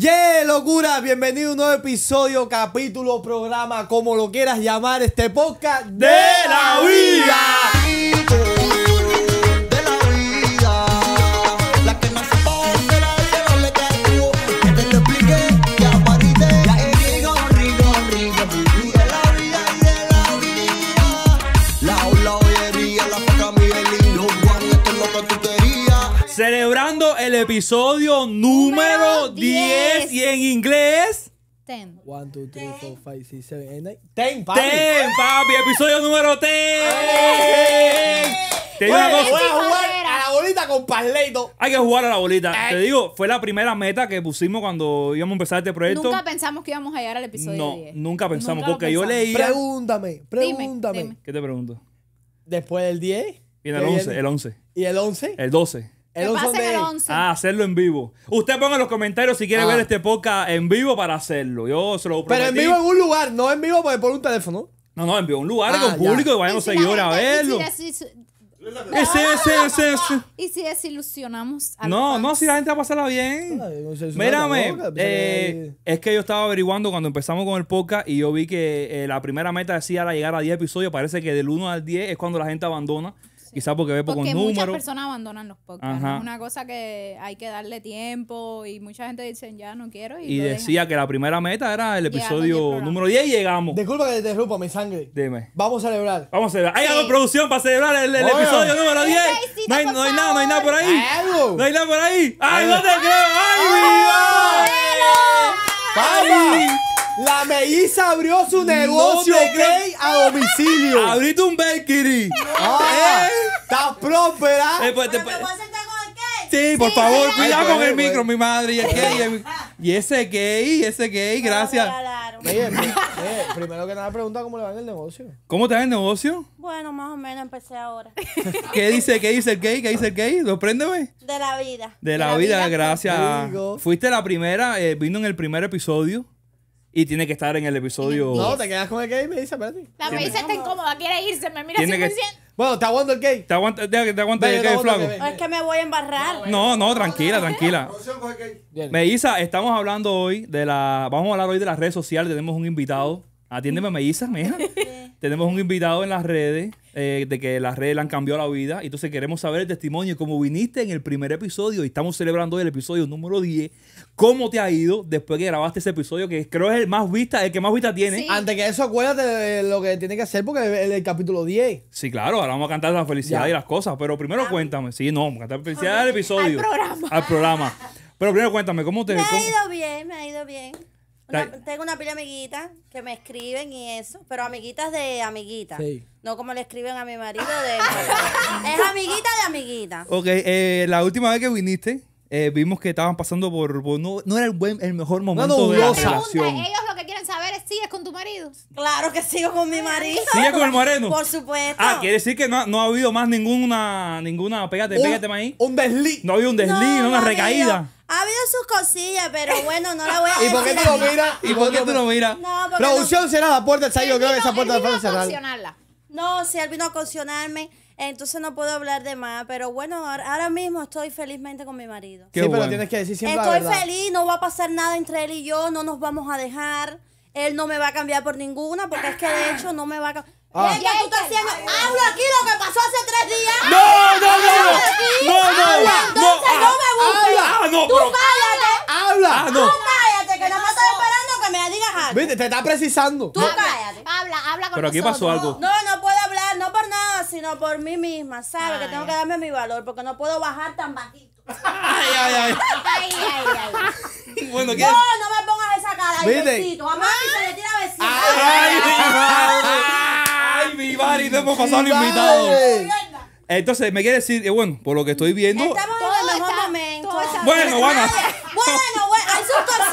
Yeah, locura, bienvenido a un nuevo episodio, capítulo, programa, como lo quieras llamar, este podcast de la vida. episodio número 10 y en inglés. 10. 1, 2, 3, 4, 5, 6, 7, 8, 9. 10, papi. 10, papi. Episodio número 10. Te digo Voy a jugar a la bolita con Parleito. Hay que jugar a la bolita. Ay. Eh. Te digo, fue la primera meta que pusimos cuando íbamos a empezar este proyecto. Nunca pensamos que íbamos a llegar al episodio no, 10. Nunca pensamos, nunca porque pensamos. yo leía. Pregúntame, pregúntame. Dime, dime. ¿Qué te pregunto? Después del 10. Y el 11, el 11. ¿Y el 11? El 12. El Ah, hacerlo en vivo. Usted ponga en los comentarios si quiere ah. ver este podcast en vivo para hacerlo. Yo se lo Pero en vivo en un lugar, no en vivo por un teléfono. No, no, en vivo en un lugar ah, con público que vayan los seguidores a verlo. Ah, ese, Y si desilusionamos a No, no, si la gente va a pasarla bien. Mírame, pues, eh, eh. es que yo estaba averiguando cuando empezamos con el podcast y yo vi que eh, la primera meta decía era llegar a 10 episodios. Parece que del 1 al 10 es cuando la gente abandona. Quizás porque ve pocos porque Muchas personas abandonan los podcasts. Es una cosa que hay que darle tiempo y mucha gente dice, ya no quiero. Y, y decía que la primera meta era el episodio número 10 y llegamos. Disculpa que te interrumpa, mi sangre. Dime. Vamos a celebrar. Vamos a celebrar. Hay algo producción para celebrar el, episodio número 10. No hay, nada, no hay nada por ahí. No hay nada por ahí. ¡Ay, no te creo! ¡Ay, mi Dios! La melliza abrió su negocio, no a domicilio. Abrite un bakery. No. Ah, eh, Está próspera. Eh, pues, te, sentar con el gay? Sí, por favor, cuidado con el micro, mi madre. Y, el gay, y ese gay, ese gay, gracias. primero que nada, pregunta cómo le va en el negocio. ¿Cómo te va el negocio? Bueno, más o menos empecé ahora. ¿Qué dice, qué dice el gay? ¿Qué dice el gay? Sorpréndeme. De la vida. De, la, vida, gracias. Fuiste la primera, eh, vino en el primer episodio. Y tiene que estar en el episodio. No, te quedas con el gay me dice, espérate. La me dice está incómoda, quiere irse, me mira así bueno, te aguanto el gay. Te aguanta, el gay, flaco. es que me voy a embarrar. No, no, tranquila, tranquila. Meisa, estamos hablando hoy de la. Vamos a hablar hoy de las redes sociales. Tenemos un invitado. Atiéndeme, Meiza, mija. Tenemos un invitado en las redes. Eh, de que las redes le han cambiado la vida. Entonces queremos saber el testimonio. Como viniste en el primer episodio y estamos celebrando hoy el episodio número 10, ¿cómo te ha ido después que grabaste ese episodio que creo es el más vista, el que más vista tiene? Antes que eso, acuérdate de lo que tiene que hacer porque es el, capítulo 10. Sí, claro, ahora vamos a cantar la felicidad y las cosas, pero primero ah. cuéntame. Sí, no, vamos a cantar felicidad episodio. Al programa. Al programa. Pero primero cuéntame, ¿cómo te... Me ha ido bien, me ha ido bien tengo una pila de amiguitas que me escriben y eso, pero amiguitas de amiguitas. No como le escriben a mi marido de... es amiguita de amiguita. Ok, eh, la última vez que viniste, eh, vimos que estaban pasando por... no, no, era el, buen, el mejor momento de la relación eres sigues con tu marido? Claro que sigo con mi marido. ¿Sigue con el moreno? Por supuesto. Ah, quiere decir que no, no ha habido más ninguna, ninguna, pégate, pégate maíz. Un desliz. No ha habido un desliz, no, una recaída. Ha habido sus cosillas, pero bueno, no la voy a decir ¿Y por qué tú lo miras? ¿Y por qué tú lo miras? No, porque Producción no. será la puerta salió creo que esa puerta de cerrada. No, si él vino a concienarme, Entonces no puedo hablar de más, pero bueno, ahora mismo estoy felizmente con mi marido. sí, pero tienes que decir siempre Estoy la feliz, no va a pasar nada entre él y yo, no nos vamos a dejar. Él no me va a cambiar por ninguna porque es que de ah. hecho no me va a cambiar. Ah. tú estás haciendo. Hablo aquí lo que pasó hace tres días. No, no, no. No, no, no. entonces ah, no, me busques. Habla, ah, no, Tú cállate. Habla, no. Tú cállate, que no me estoy esperando que me digas algo. Viste, te está precisando. Tú cállate. Habla, habla con Pero aquí pasó algo. No, no puedo hablar, no por nada, sino por mí misma. ¿Sabes? Que tengo que darme mi valor porque no puedo bajar tan bajito. Ay, ay, ay. Ay, ay, ay. Bueno, ¿qué? No, no me pongas esa cara. Ay, besito. A Mami se le tira besito. Ay, mi bari Ay, mi hemos pasado los invitado. Entonces, me quiere decir, que eh, bueno, por lo que estoy viendo. Estamos en el mejor momento. Bueno, bueno. Bueno, bueno, sus susto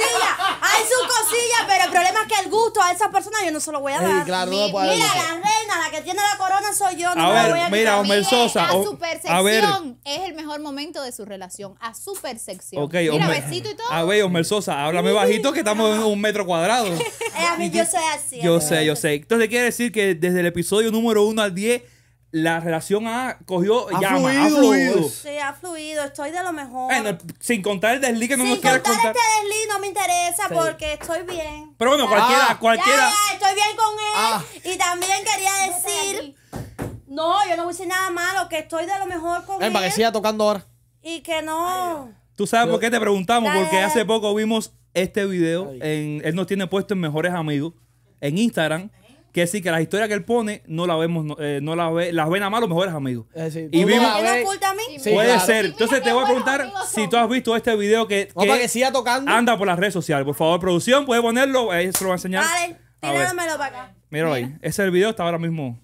pero el problema es que el gusto a esa persona yo no se lo voy a dar. Sí, claro, mira, la reina, la que tiene la corona soy yo. No A ver, mira, Omer Sosa, A su ver. es el mejor momento de su relación. A su percepción. Ok, Mira, besito y todo. A ver, Omer Sosa, háblame bajito que estamos en un metro cuadrado. Eh, a mí yo soy así. Yo sé, yo sé. Entonces quiere decir que desde el episodio número 1 al 10 la relación ha cogido ha fluido. ha fluido. Sí, ha fluido, estoy de lo mejor. sin contar el desliz que no me nos contar. Sin contar este desliz no me interesa porque estoy bien. Pero bueno, cualquiera, cualquiera. Ya, estoy bien con él ah. y también quería decir... No, yo no voy a nada malo, que estoy de lo mejor con él. Para que tocando ahora. Y que no... Tú sabes por qué te preguntamos, porque hace poco vimos este video. En, él nos tiene puesto en Mejores Amigos, en Instagram que sí que la historia que él pone no la vemos, no, eh, la ve, las ven a más mejores amigos. Eh, y vimos, puede ser. Entonces te voy a preguntar si tú has visto este video que, que, siga tocando. anda por las redes sociales. Por favor, producción, puedes ponerlo, ahí eh, se lo va a enseñar. Vale, tíramelo para acá. Mira. ahí. Ese es el video, está ahora mismo.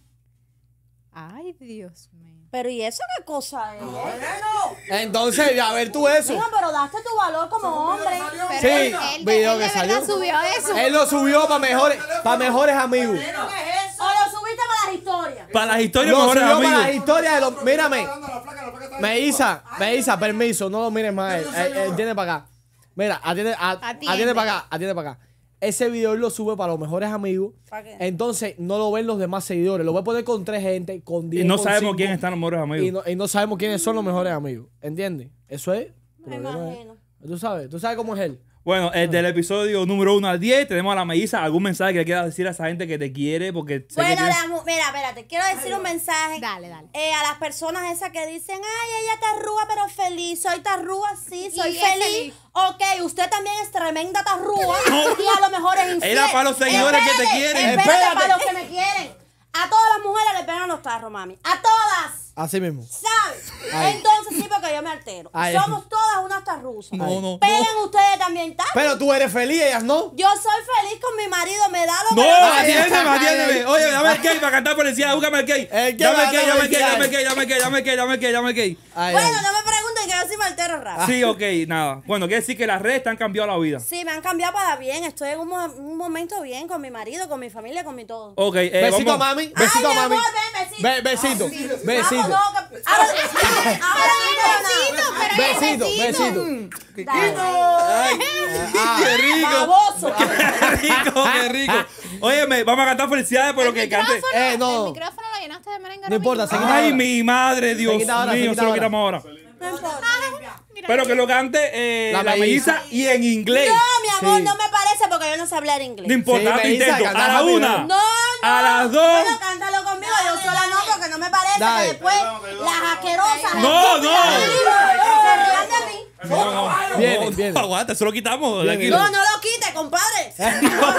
Ay, Dios mío. Pero ¿y eso qué cosa es? Entonces, a ver tú eso. No, pero daste tu valor como hombre. sí, él, video que salió. subió eso. Él lo subió para mejores, para mejores amigos. ¿Qué es eso? O lo subiste para las historias. Para las historias, mejores amigos. Para las historias de los, mírame. Me Isa, me Isa, permiso, no lo mires más. Él, tiene para acá. Mira, a, atiende. atiende para acá, atiende para acá. Ese video lo sube para los mejores amigos. Entonces no lo ven los demás seguidores. Lo voy a poner con tres gente, con diez. Y no sabemos quiénes están los mejores amigos. Y no, sabemos quiénes son los mejores amigos. ¿Entiendes? Eso es. Me imagino. Tú sabes, tú sabes cómo es él. Bueno, del episodio número 1 al 10 tenemos a la melliza. ¿Algún mensaje que le quieras decir a esa gente que te quiere? Porque bueno, mira, espérate, quiero decir un mensaje Dale, dale. Eh, a las personas esas que dicen, ay, ella está rúa, pero feliz, soy tarrúa, sí, soy feliz. Ok, usted también es tremenda tarrúa y a lo mejor es Era para los seguidores que te quieren. Espérate, para los que me quieren. A todas las mujeres les pegan los tarros, mami. A todas. Así mismo. ¿Sabes? Entonces sí, porque yo me altero. Somos todas unas tarrusas. No, no. Peguen ustedes también tarde. Pero tú eres feliz, ellas no. Yo soy feliz con mi marido, me da lo que No, atiéndeme, atiéndeme. Oye, dame el key para cantar policía, búscame el cake. Dame el key dame el dame el dame el dame el dame el dame el Bueno, no me pregunten que yo sí me altero rápido. Ah, sí, ok, nada. Bueno, quiere decir que las redes te han cambiado la vida. Sí, me han cambiado para bien. Estoy en un, momento bien con mi marido, con mi familia, con mi todo. Ok, eh, besito, mami. Besito, Ay, mami. Amor, ven, besito. besito. Ah, besito. Ah, besito. No, no, besito, besito, mm. rico, ah. Qué, rico. Qué ah. rico, qué rico. Óyeme, vamos a cantar felicidades por lo que cante. Eh, no. El micrófono lo llenaste de merengue. No importa, se Ay, mi madre, Dios mío, se lo quitamos ahora. No importa. Pero que lo cante eh, la, la melliza y en inglés. No, mi amor, no me parece porque yo no sé hablar inglés. No importa, intento. A la una. No, no. A las dos. Bueno, cántalo conmigo, yo sola no, porque no me parece que después las asquerosas. No, no. se rían de mí. Viene, viene. Aguanta, eso lo quitamos. No, no lo quite, compadre. no, no,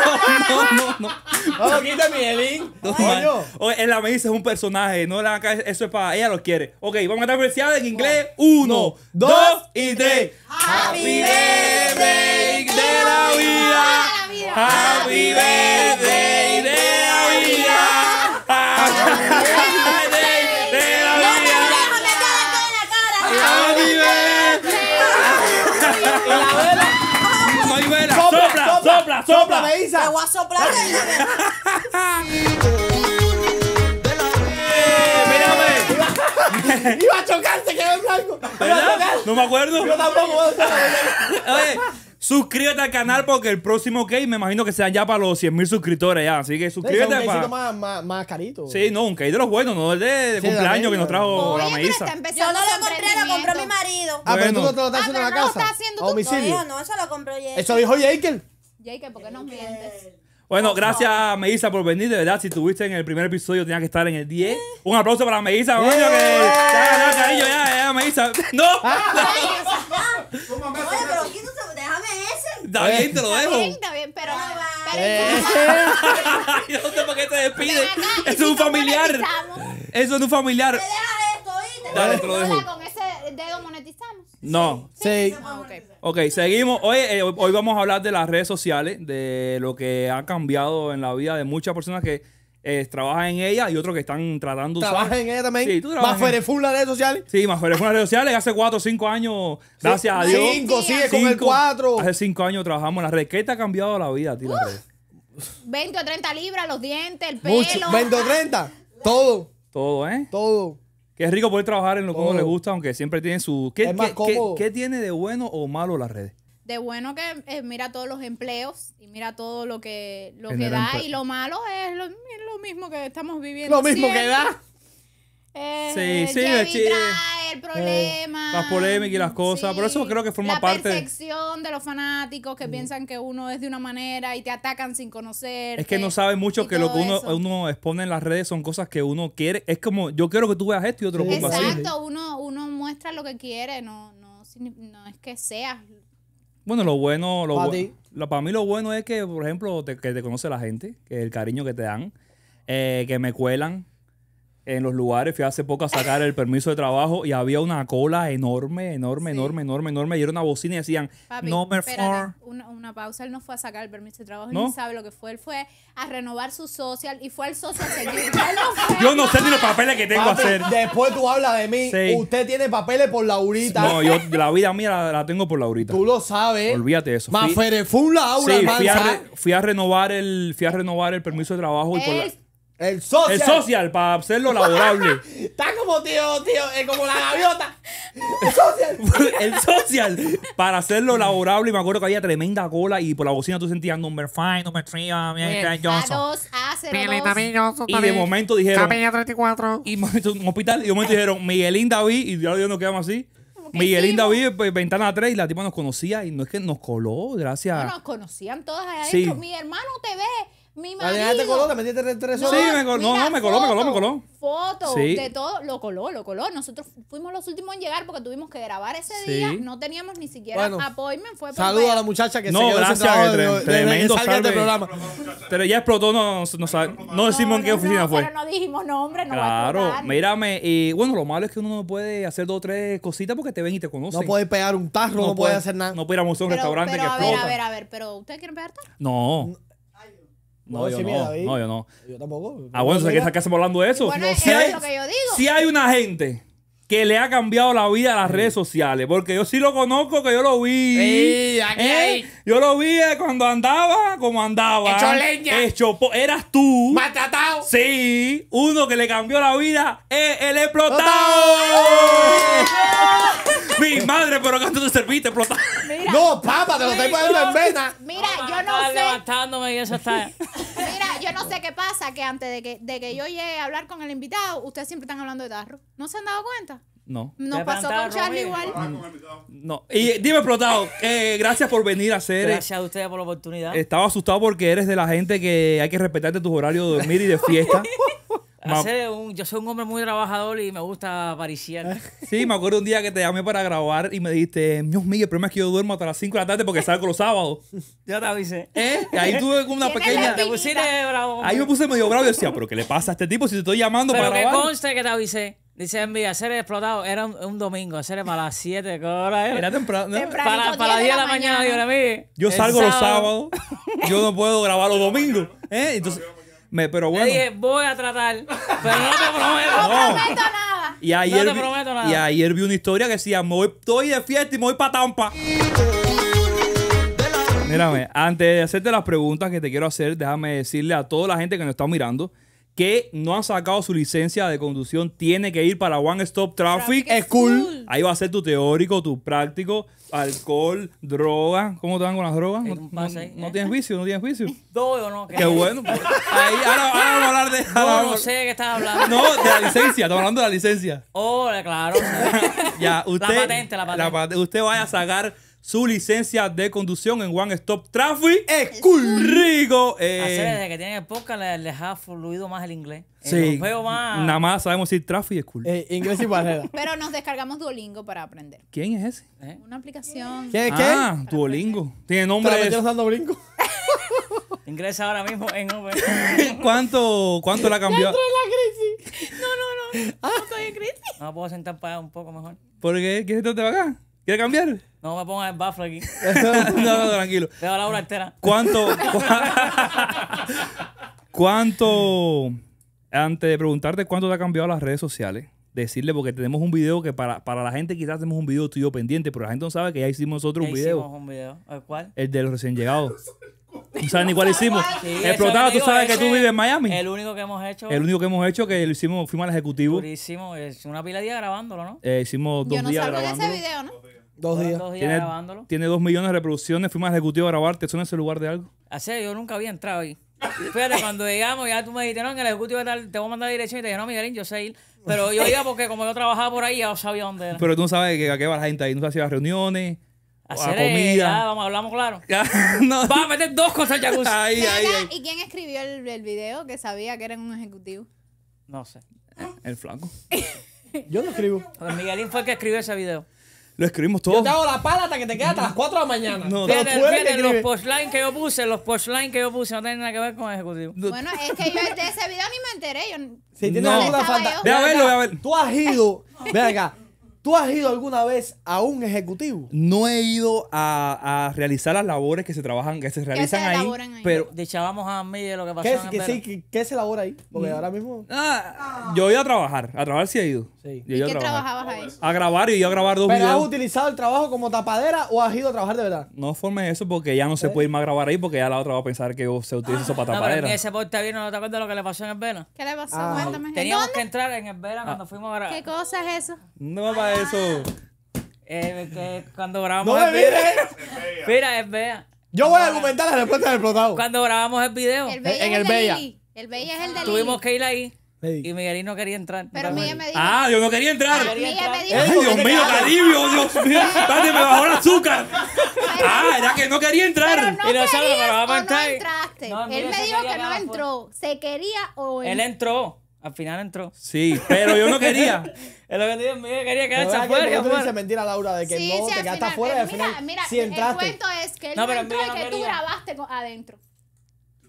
no. No lo quite, Miguelín. Coño. Oye, la me dice es un personaje. No la eso es para ella lo quiere. Ok, vamos a estar presenciadas en inglés. Uno, dos y tres. Happy birthday de la vida. Happy birthday. sopla, Isa. Te voy a soplar. Iba a chocarse quedó blanco. Iba a No me acuerdo. Yo tampoco. Oye, suscríbete al canal porque el próximo case me imagino que sea ya para los 100 mil suscriptores ya. Así que suscríbete. Sí, para... más, más, carito. Sí, no, un cake de los buenos, no el de, cumpleaños que nos trajo la meiza Yo no lo compré, lo compró mi marido. Ah, pero tú no te lo estás ah, haciendo en la casa. Lo No, no, eso lo compró Jacob. Eso dijo Jekyll? Jake, ¿por qué nos mientes? Bueno, gracias a Melissa por venir. De verdad, si estuviste en el primer episodio, tenía que estar en el 10. Eh. Un aplauso para Melissa, coño, que. Ya, eh. ya, cariño, ya, ya, Melissa. ¡No! Ah. Oye, pero quítate, déjame ese. Está bien, te lo dejo. Está bien, está bien, pero. Eh. Yo no sé por qué te despides. Eso es un familiar. Eso es un familiar. Te deja esto, ¿viste? Dale, te lo dejo. Con ese dedo monetizamos. No. Sí. ok, seguimos. Hoy, eh, hoy vamos a hablar de las redes sociales, de lo que ha cambiado en la vida de muchas personas que eh, trabajan en ellas y otros que están tratando de usar. Trabajan en ella también? Sí, tú trabajas. Más en- las redes sociales. Sí, más Ferefú las redes sociales. Hace 4 o 5 años, gracias a Dios. 5, sigue con el 4 cuatro. Hace 5 años trabajamos en las redes. ha cambiado la vida tío. 20 o 30 libras, los dientes, el pelo. 20 o 30. Todo, Todo, ¿eh? todo. Que rico poder trabajar en lo que uno le oh. gusta, aunque siempre tiene su... ¿Qué, qué- tiene de bueno o malo las redes? De bueno que eh, mira todos los empleos y mira todo lo que, lo que da y lo malo es lo, mismo que estamos viviendo. Lo mismo que da sí, sí, el eh, problema. las polémicas y las cosas. Por eso creo que forma parte. La percepción de los fanáticos que mm. piensan que uno es de una manera y te atacan sin conocer. Es que no saben mucho que lo que uno, expone en las redes son cosas que uno quiere. Es como, yo quiero que tú veas esto y otro sí. Exacto, uno, uno muestra lo que quiere, no, es que seas bueno, lo bueno, para, lo, para mí lo bueno es que, por ejemplo, te, que te conoce la gente, que el cariño que te dan, eh, que me cuelan, en los lugares. Fui hace poco a sacar el permiso de trabajo y había una cola enorme, enorme, enorme, enorme, enorme. Y era una bocina y decían, no me espérate, una, pausa, él no fue a sacar el permiso de trabajo, él sabe lo que fue. Él fue a renovar su social y fue al social que yo no sé ni los papeles que tengo hacer. Después tú hablas de mí. Usted tiene papeles por Laurita. No, yo la vida mía la, tengo por Laurita. Tú lo sabes. Olvídate eso. un Laura, sí, fui a, fui a, renovar el fui a renovar el permiso de trabajo y por la, el social. El social, para hacerlo laborable. Está como tío, tío, es eh, como la gaviota. El social. el social, para hacerlo laborable. Y me acuerdo que había tremenda cola y por la bocina tú sentías number five, number 3, ah, Johnson. a dos. Ah, y de momento dijeron. 34. Y un hospital, de momento dijeron Miguelín David, y ya Dios nos quedamos así. Miguelín David, pues, ventana 3, y la tipa nos conocía, y no es que nos coló, gracias. No, nos conocían todas allá adentro. Mi hermano te ve mi marido. te coló, te metiste tres, horas. No, sí, me coló, no, me coló, me coló, me coló. Fotos de todo, lo coló, lo coló. Nosotros fuimos los últimos en llegar porque tuvimos que grabar ese día. No teníamos ni siquiera apoyo appointment. Fue saludo a la muchacha que no, se quedó gracias, tremendo de, este de, programa. Pero ya explotó, no, no, decimos en qué oficina fue. Pero no dijimos nombre, no Claro, mírame. Y bueno, lo malo es que uno no puede hacer dos o tres cositas porque te ven y te conocen. No puede pegar un tarro, no, puede hacer nada. No puede ir a un restaurante que A ver, a ver, a ver, pero ¿ustedes quieren pegar No. No, yo no. No, yo no. Yo tampoco. Ah, bueno, ¿qué estás hablando de eso? Bueno, si hay, lo que yo digo. Si hay una gente que le ha cambiado la vida a las redes sociales. Porque yo sí lo conozco, que yo lo vi. aquí, ¿Eh? Yo lo vi eh, cuando andaba, como andaba. Hecho leña. Eh, eras tú. Maltratado. Sí, uno que le cambió la vida es el explotado. Mi madre, pero ¿cuánto te serviste, explotado? no, papa, te lo estoy poniendo en vena. Mira, yo no sé. y eso está. Mira, yo no sé qué pasa que antes de que, de que yo llegue a hablar con el invitado, ustedes siempre están hablando de tarro. ¿No se han dado cuenta? No. No pasó con Charlie igual. Ah, no. Y dime, Protado, eh, gracias por venir a hacer. Gracias a ustedes por la oportunidad. Estaba asustado porque eres de la gente que hay que respetarte tus horarios de dormir y de fiesta. hacer un, yo soy un hombre muy trabajador y me gusta pariciar. Sí, me acuerdo un día que te llamé para grabar y me dijiste, Dios mío, el problema es que yo duermo hasta las 5 de la tarde porque salgo los sábados. ya te avisé. ¿Eh? Y ahí tuve como una pequeña... Te pusiste bravo. Ahí me puse medio bravo y decía, pero ¿qué le pasa a este tipo si te estoy llamando para grabar? Pero que conste que te avisé. Dice envía, hacer explotado. Era un, domingo, Hacer para las 7, ¿qué hora era? Era temprano. Para, para las 10 de la mañana, Dios mío. Yo salgo los sábados, yo no puedo grabar los domingos. ¿eh? Entonces, me, pero bueno. voy a tratar, pero no te prometo. nada. Y ayer, Y ayer vi una historia que decía, me estoy de fiesta y me voy para Tampa. Mírame, antes de hacerte las preguntas que te quiero hacer, déjame decirle a toda la gente que nos está mirando que no ha sacado su licencia de conducción tiene que ir para One Stop Traffic. Es cool. Ahí va a ser tu teórico, tu práctico, alcohol, droga. ¿Cómo te van con las drogas? No, ¿eh? tienes juicio? no tienes juicio. Doy o no. ¿qué? bueno. Pues. Ahí, ahora, vamos a hablar de. No, no sé de qué estás hablando. No, de la licencia, estamos hablando de la licencia. Oh, claro. ya, usted. la patente. La patente usted vaya a sacar su licencia de conducción en One Stop Traffic. ¡Es eh. desde que tiene época le ha fluido más el inglés. Sí. juego más. Nada más sabemos decir traffic es cool. Eh, inglés y barrera. Pero nos descargamos Duolingo para aprender. ¿Quién es ese? ¿Eh? Una aplicación. ¿Qué? ¿Qué? Ah, Duolingo. Tiene nombre. ¿Para de... usando Duolingo? Ingresa ahora mismo en Uber. ¿Cuánto, cuánto la cambió? la crisis. No, no, no. Ah. No estoy en crisis. No puedo sentar para un poco mejor. ¿Por qué? ¿Quieres te va acá? ¿Quieres cambiar? No me pongas el bafo aquí. no, no, tranquilo. Te a la hora entera. ¿Cuánto? ¿Cuánto? Antes de preguntarte cuánto te ha cambiado las redes sociales, decirle, porque tenemos un video que para, para la gente quizás tenemos un video tuyo pendiente, pero la gente no sabe que ya hicimos nosotros un video. Hicimos un video. ¿El cuál? El de los recién llegados. ¿Tú sabes ni cuál hicimos. Explotado, tú sabes que tú vives en Miami. El único que hemos hecho. El único que hemos hecho que lo hicimos, fuimos al ejecutivo. Lo hicimos una pila de días grabándolo, ¿no? Eh, hicimos dos Yo no días ese video, ¿no? Dos días. dos días. tiene, grabándolo. Tiene dos millones de reproducciones. Fuimos ejecutivo a grabarte eso en ese lugar de algo? Así, yo nunca había entrado ahí. Fíjate, cuando llegamos, ya tú me dijiste, no, en el ejecutivo te voy a mandar dirección. Y te dije, no, Miguelín, yo sé ir. Pero yo iba porque como yo trabajaba por ahí, ya sabía dónde era. Pero tú no sabes que a qué va la gente ahí. No sabes si reuniones, a, hacer, ya, vamos, hablamos claro. vamos a meter dos cosas en Ahí, ahí, ¿Y quién escribió el, el video que sabía que era un ejecutivo? No sé. El flanco. yo no escribo. Miguelín fue el que escribió ese video escribimos todo. Yo te hago la pala hasta que te queda hasta las 4 de la mañana. No, no, no, los postlines que yo puse, los postlines que yo puse no tienen nada que ver con el ejecutivo. Bueno, es que yo de ese video ni me enteré. Yo... Si tienes no, alguna falta. Ve a verlo, ve a ver. Tú has ido. Ve acá. ¿Tú has ido alguna vez a un ejecutivo? No he ido a, a realizar las labores que se trabajan, que se realizan se ahí, ahí, Pero echábamos a mí de lo que pasó. ¿Qué, en que, sí, ¿qué, se labora ahí? Porque mm. ahora mismo. Ah, yo he ido a trabajar. A trabajar sí he ido. Sí. Yo ¿Y qué trabajabas ahí? A grabar y yo a grabar dos ¿Pero ¿Has utilizado el trabajo como tapadera o has ido a trabajar de verdad? No forme eso porque ya no se eh. puede ir más a grabar ahí porque ya la otra va a pensar que se utiliza eso para tapadera. Ah, no, pero ese porte vino, ¿no te acuerdas lo que le pasó en el ¿Qué le pasó? Ah. Cuéntame. Teníamos que entrar en el cuando fuimos a grabar. ¿Qué cosa es eso? No, parece. Ah. eso? Eh, cuando grabamos. ¡No me el video, Mira, es Bella. Yo voy a argumentar la respuesta del explotado. Cuando grabamos el video. en el, el Bella. El Bella es el de Tuvimos que ir ahí. Y Miguelín no quería entrar. Pero Miguel me dijo. Ah, yo no quería entrar. Miguel me dijo. Dios mío, Caribio, Dios mío. me bajó el azúcar. ah, era que no quería entrar. y no sabe, a Él me dijo que no entró. Se quería o él. Él entró. Al final entró. Sí, pero yo no quería. Es lo que te quería quedar afuera. Que tú dices mentira Laura de que no, te quedaste afuera eh, Mira, mira, el cuento es que el entró que tú grabaste adentro.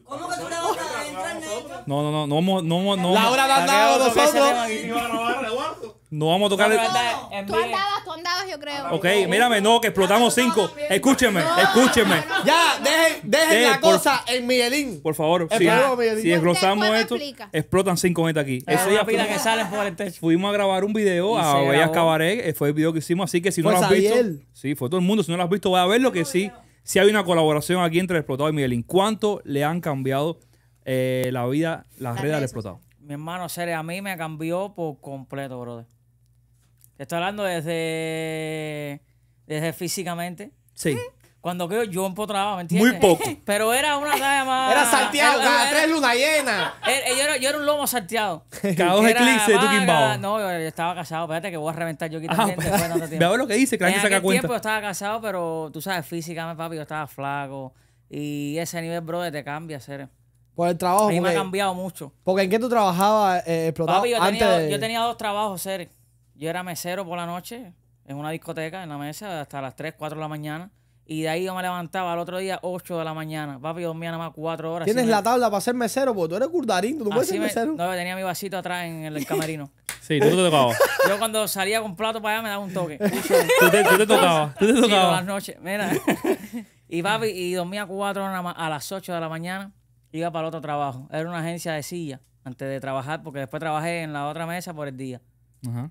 ¿Cómo que tú le vas entrar en esto? No, no, no, no, no, no. Laura la nosotros. No vamos a tocar. No, Tú andabas, tú andabas, yo creo. Ok, mírame, no, que explotamos cinco. Escúcheme, escúcheme. Ya, dejen, eh, la cosa en Miguelín. Por favor, si, si esto, explotan cinco metas aquí. Eso ya fue, que sale por el Fuimos a grabar un video a Bellas Cabaret, eh, fue el video que hicimos, así que si no lo has visto. Sí, fue todo el mundo. Si no lo has visto, vaya a verlo, que sí si hay una colaboración aquí entre el explotado y Miguelín. ¿Cuánto le han cambiado eh, la vida, las, redes al explotado? Mi hermano, serio, a mí me cambió por completo, brother. Te estoy hablando desde, desde físicamente. Sí. Cuando quedo, yo empotraba, ¿me entiendes? Muy poco. Pero era una talla más. Era salteado, cada tres lunas llenas. Yo era, yo era un lomo salteado. Cada dos eclipses, tú quimbao. No, yo, estaba casado, espérate que voy a reventar yo aquí ah, también pues, después de lo que dice, que la gente saca cuenta. tiempo yo estaba casado, pero tú sabes, físicamente, papi, yo estaba flaco. Y ese nivel, brother, te cambia, ser. Por el trabajo. A mí me ha cambiado mucho. Porque ¿en qué tú trabajabas eh, eh yo, antes yo tenía dos trabajos, ser. Yo era mesero por la noche en una discoteca, en la mesa, hasta las 3, 4 de la mañana. Y de ahí yo me levantaba al otro día 8 de la mañana. Papi, dormía nada más 4 horas. Tienes la tabla para ser mesero, porque tú eres curdarín, tú no puedes ser mesero. No, tenía mi vasito atrás en el camerino. sí, tú te tocabas. Yo cuando salía con plato para allá me daba un toque. tú, te, tú te tocabas, tú te tocabas. Sí, las noches, mira. y papi, y dormía 4 horas a las 8 de la mañana, iba para el otro trabajo. Era una agencia de silla antes de trabajar, porque después trabajé en la otra mesa por el día. Ajá.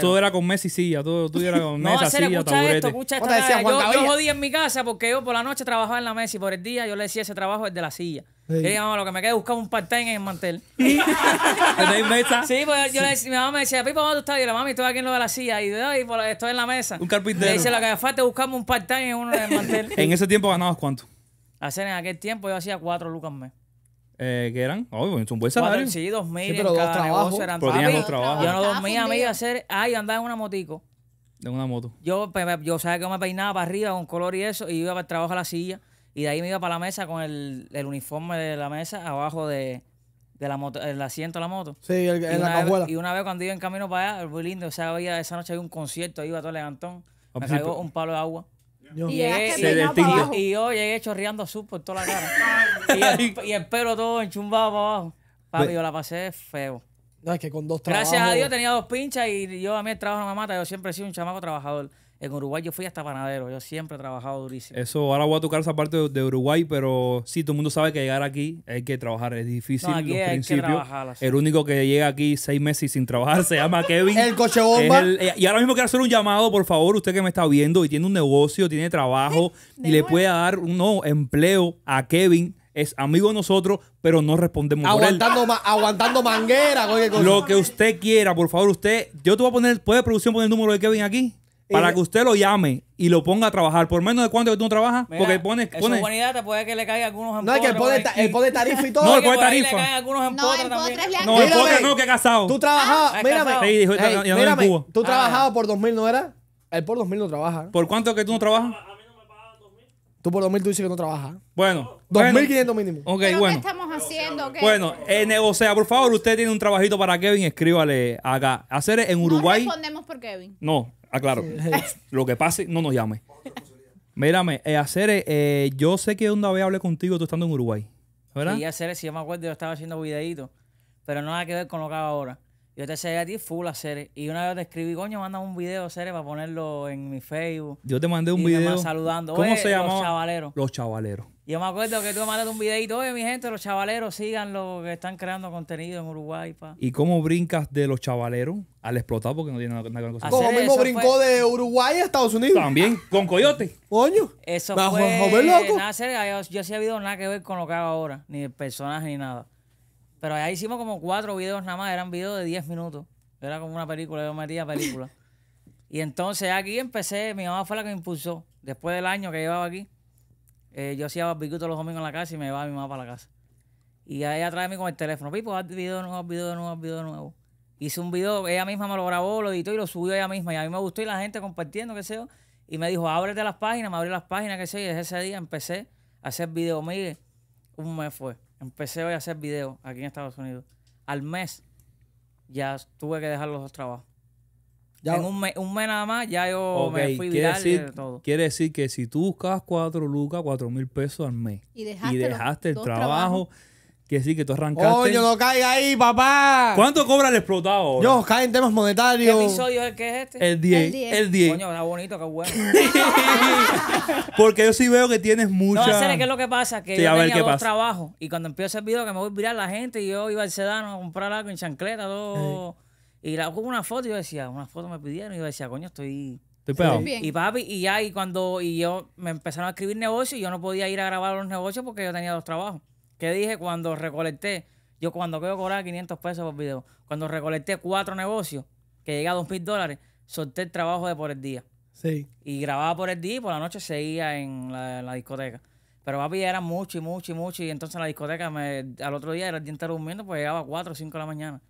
Todo era con Messi y silla, todo, todo era con mesa, no, silla, escucha Esto, escucha esto, decía, yo, yo, jodía en mi casa porque yo por la noche trabajaba en la mesa y por el día yo le decía ese trabajo es de la silla. Sí. Y mamá, lo que me queda es buscar un part-time en el mantel. ¿Tenéis mesa? Sí, pues yo le decía, mi mamá me decía, Pipa, ¿dónde tú estás? Y la mami, estoy aquí en lo de la silla. Y por, estoy en la mesa. Un carpintero. Le dice, lo que me falta es buscarme un part-time en uno del mantel. ¿En ese tiempo ganabas cuánto? Hacer en aquel tiempo yo hacía cuatro lucas mes. Eh, que eran, oh, es pues, un buen salario. sí, dos mil. Sí, pero dos trabajos. Eran Yo no dormía me iba a hacer. Ay, andar andaba en una motico. En una moto. Yo, pues, yo sabía que me peinaba para arriba con color y eso, y iba para el trabajo a la silla. Y de ahí me iba para la mesa con el, el uniforme de la mesa abajo de, de la moto, el asiento de la moto. Sí, el, en la cajuela. Y una vez cuando iba en camino para allá, muy lindo, o sea, había, esa noche había un concierto, iba todo el cantón, ah, me traigo pues, un palo de agua. Y, llegué, y, y, yo llegué chorreando azul por toda la cara. Y, el, pelo todo enchumbado para abajo. Papi, yo la pasé feo. No, es que con dos trabajos. Gracias a Dios tenía dos pinchas y yo a mí el trabajo no me mata. Yo siempre he sido un chamaco trabajador. En Uruguay yo fui hasta panadero. Yo siempre he trabajado durísimo. Eso, ahora voy a tocar esa parte de, Uruguay, pero sí, todo el mundo sabe que llegar aquí hay que trabajar. Es difícil. en los principios. El único que llega aquí seis meses sin trabajar se llama Kevin. el coche bomba. y ahora mismo quiero hacer un llamado, por favor, usted que me está viendo y tiene un negocio, tiene trabajo y le puede dar un no, empleo a Kevin es amigo de nosotros, pero no respondemos aguantando aguantando manguera, Lo que usted quiera, por favor, usted. Yo te voy a poner, puede producción poner el número de Kevin aquí. Para que usted lo llame y lo ponga a trabajar. ¿Por menos de cuánto que tú no trabajas? porque pones... Pone... Eso te puede que le caiga algunos empotres. No, es que él pone, tarifa y todo. No, el pone tarifa. no, el potre No, que casado. Tú trabajabas... mírame. mírame. Tú trabajabas por 2.000, ¿no era? Él por 2.000 no trabaja. ¿Por cuánto que tú no trabajas? Tú por 2.000 tú dices que no trabajas. Bueno. 2.500 mínimo. Ok, bueno. ¿Qué estamos haciendo? Bueno, eh, negocia. Por favor, usted tiene un trabajito para Kevin, escríbale acá. Hacer en Uruguay. No respondemos por Kevin. No, aclaro. Lo que pase, no nos llame. Mírame, eh, hacer, eh, yo sé que una vez hablé contigo tú estando en Uruguay. ¿Verdad? Sí, hacer, si yo me acuerdo, yo estaba haciendo videitos, pero nada que ver con lo que hago ahora. Yo te seguí a ti full a series. Y una vez te escribí, coño, manda un video series para ponerlo en mi Facebook. Yo te mandé un y video. saludando. ¿Cómo se llamaba? Los chavaleros. Los chavaleros. Yo me acuerdo que tú me mandaste un videito. Oye, mi gente, los chavaleros, sigan lo que están creando contenido en Uruguay. Pa. ¿Y cómo brincas de los chavaleros al explotar? Porque no tiene nada que ver con Como mismo brincó de Uruguay a Estados Unidos. También, con Coyote. Coño. Eso fue... Joven loco. Nada, yo, yo sí he habido nada que ver con lo que hago ahora. Ni el personaje ni nada. Pero allá hicimos como cuatro videos nada más, eran videos de 10 minutos. Era como una película, yo metía película. y entonces aquí empecé, mi mamá fue la que me impulsó. Después del año que llevaba aquí, eh, yo hacía barbecue los domingos en la casa y me llevaba mi mamá para la casa. Y ella trae a mí con el teléfono, Pipo, haz video nuevo, video nuevo, video nuevo. Hice un video, ella misma me lo grabó, lo editó y lo subió ella misma. Y a mí me gustó y la gente compartiendo, qué sé yo. Y me dijo, ábrete las páginas, me abrí las páginas, qué sé yo. Y desde ese día empecé a hacer videos Mire, un mes fue. Empecé hoy a hacer videos aquí en Estados Unidos. Al mes ya tuve que dejar los dos trabajos. En un mes, nada más ya yo me fui quiere viral de todo. Quiere decir que si tú buscabas cuatro lucas, cuatro mil pesos al mes y dejaste, el trabajo que sí que tú arrancaste. ¡Coño, no caiga ahí, papá! ¿Cuánto cobra el explotado? Yo caen cae en temas ¿Qué episodio es el que es este? El 10. El 10. Coño, está bonito, qué bueno. Porque yo sí veo que tienes mucha. ¿qué es lo que pasa? Que yo tenía dos trabajos y cuando empiezo el video que me voy a mirar la gente y yo iba al sedano a comprar algo en chancleta, todo. Y la, hago una foto y yo decía, una foto me pidieron y yo decía, coño, estoy... Estoy pegado. Y papi, y ya, y cuando y yo me empezaron a escribir negocios y yo no podía ir a grabar los negocios porque yo tenía dos trabajos. ¿Qué dije cuando recolecté? Yo cuando quiero cobrar 500 pesos por video, cuando recolecté cuatro negocios, que llegué a 2 mil dólares, solté el trabajo de por el día. Sí. Y grababa por el día y por la noche seguía en la, discoteca. Pero papi era mucho y mucho y mucho. Y entonces la discoteca me, al otro día era el día entero pues llegaba a 4 o 5 de la mañana.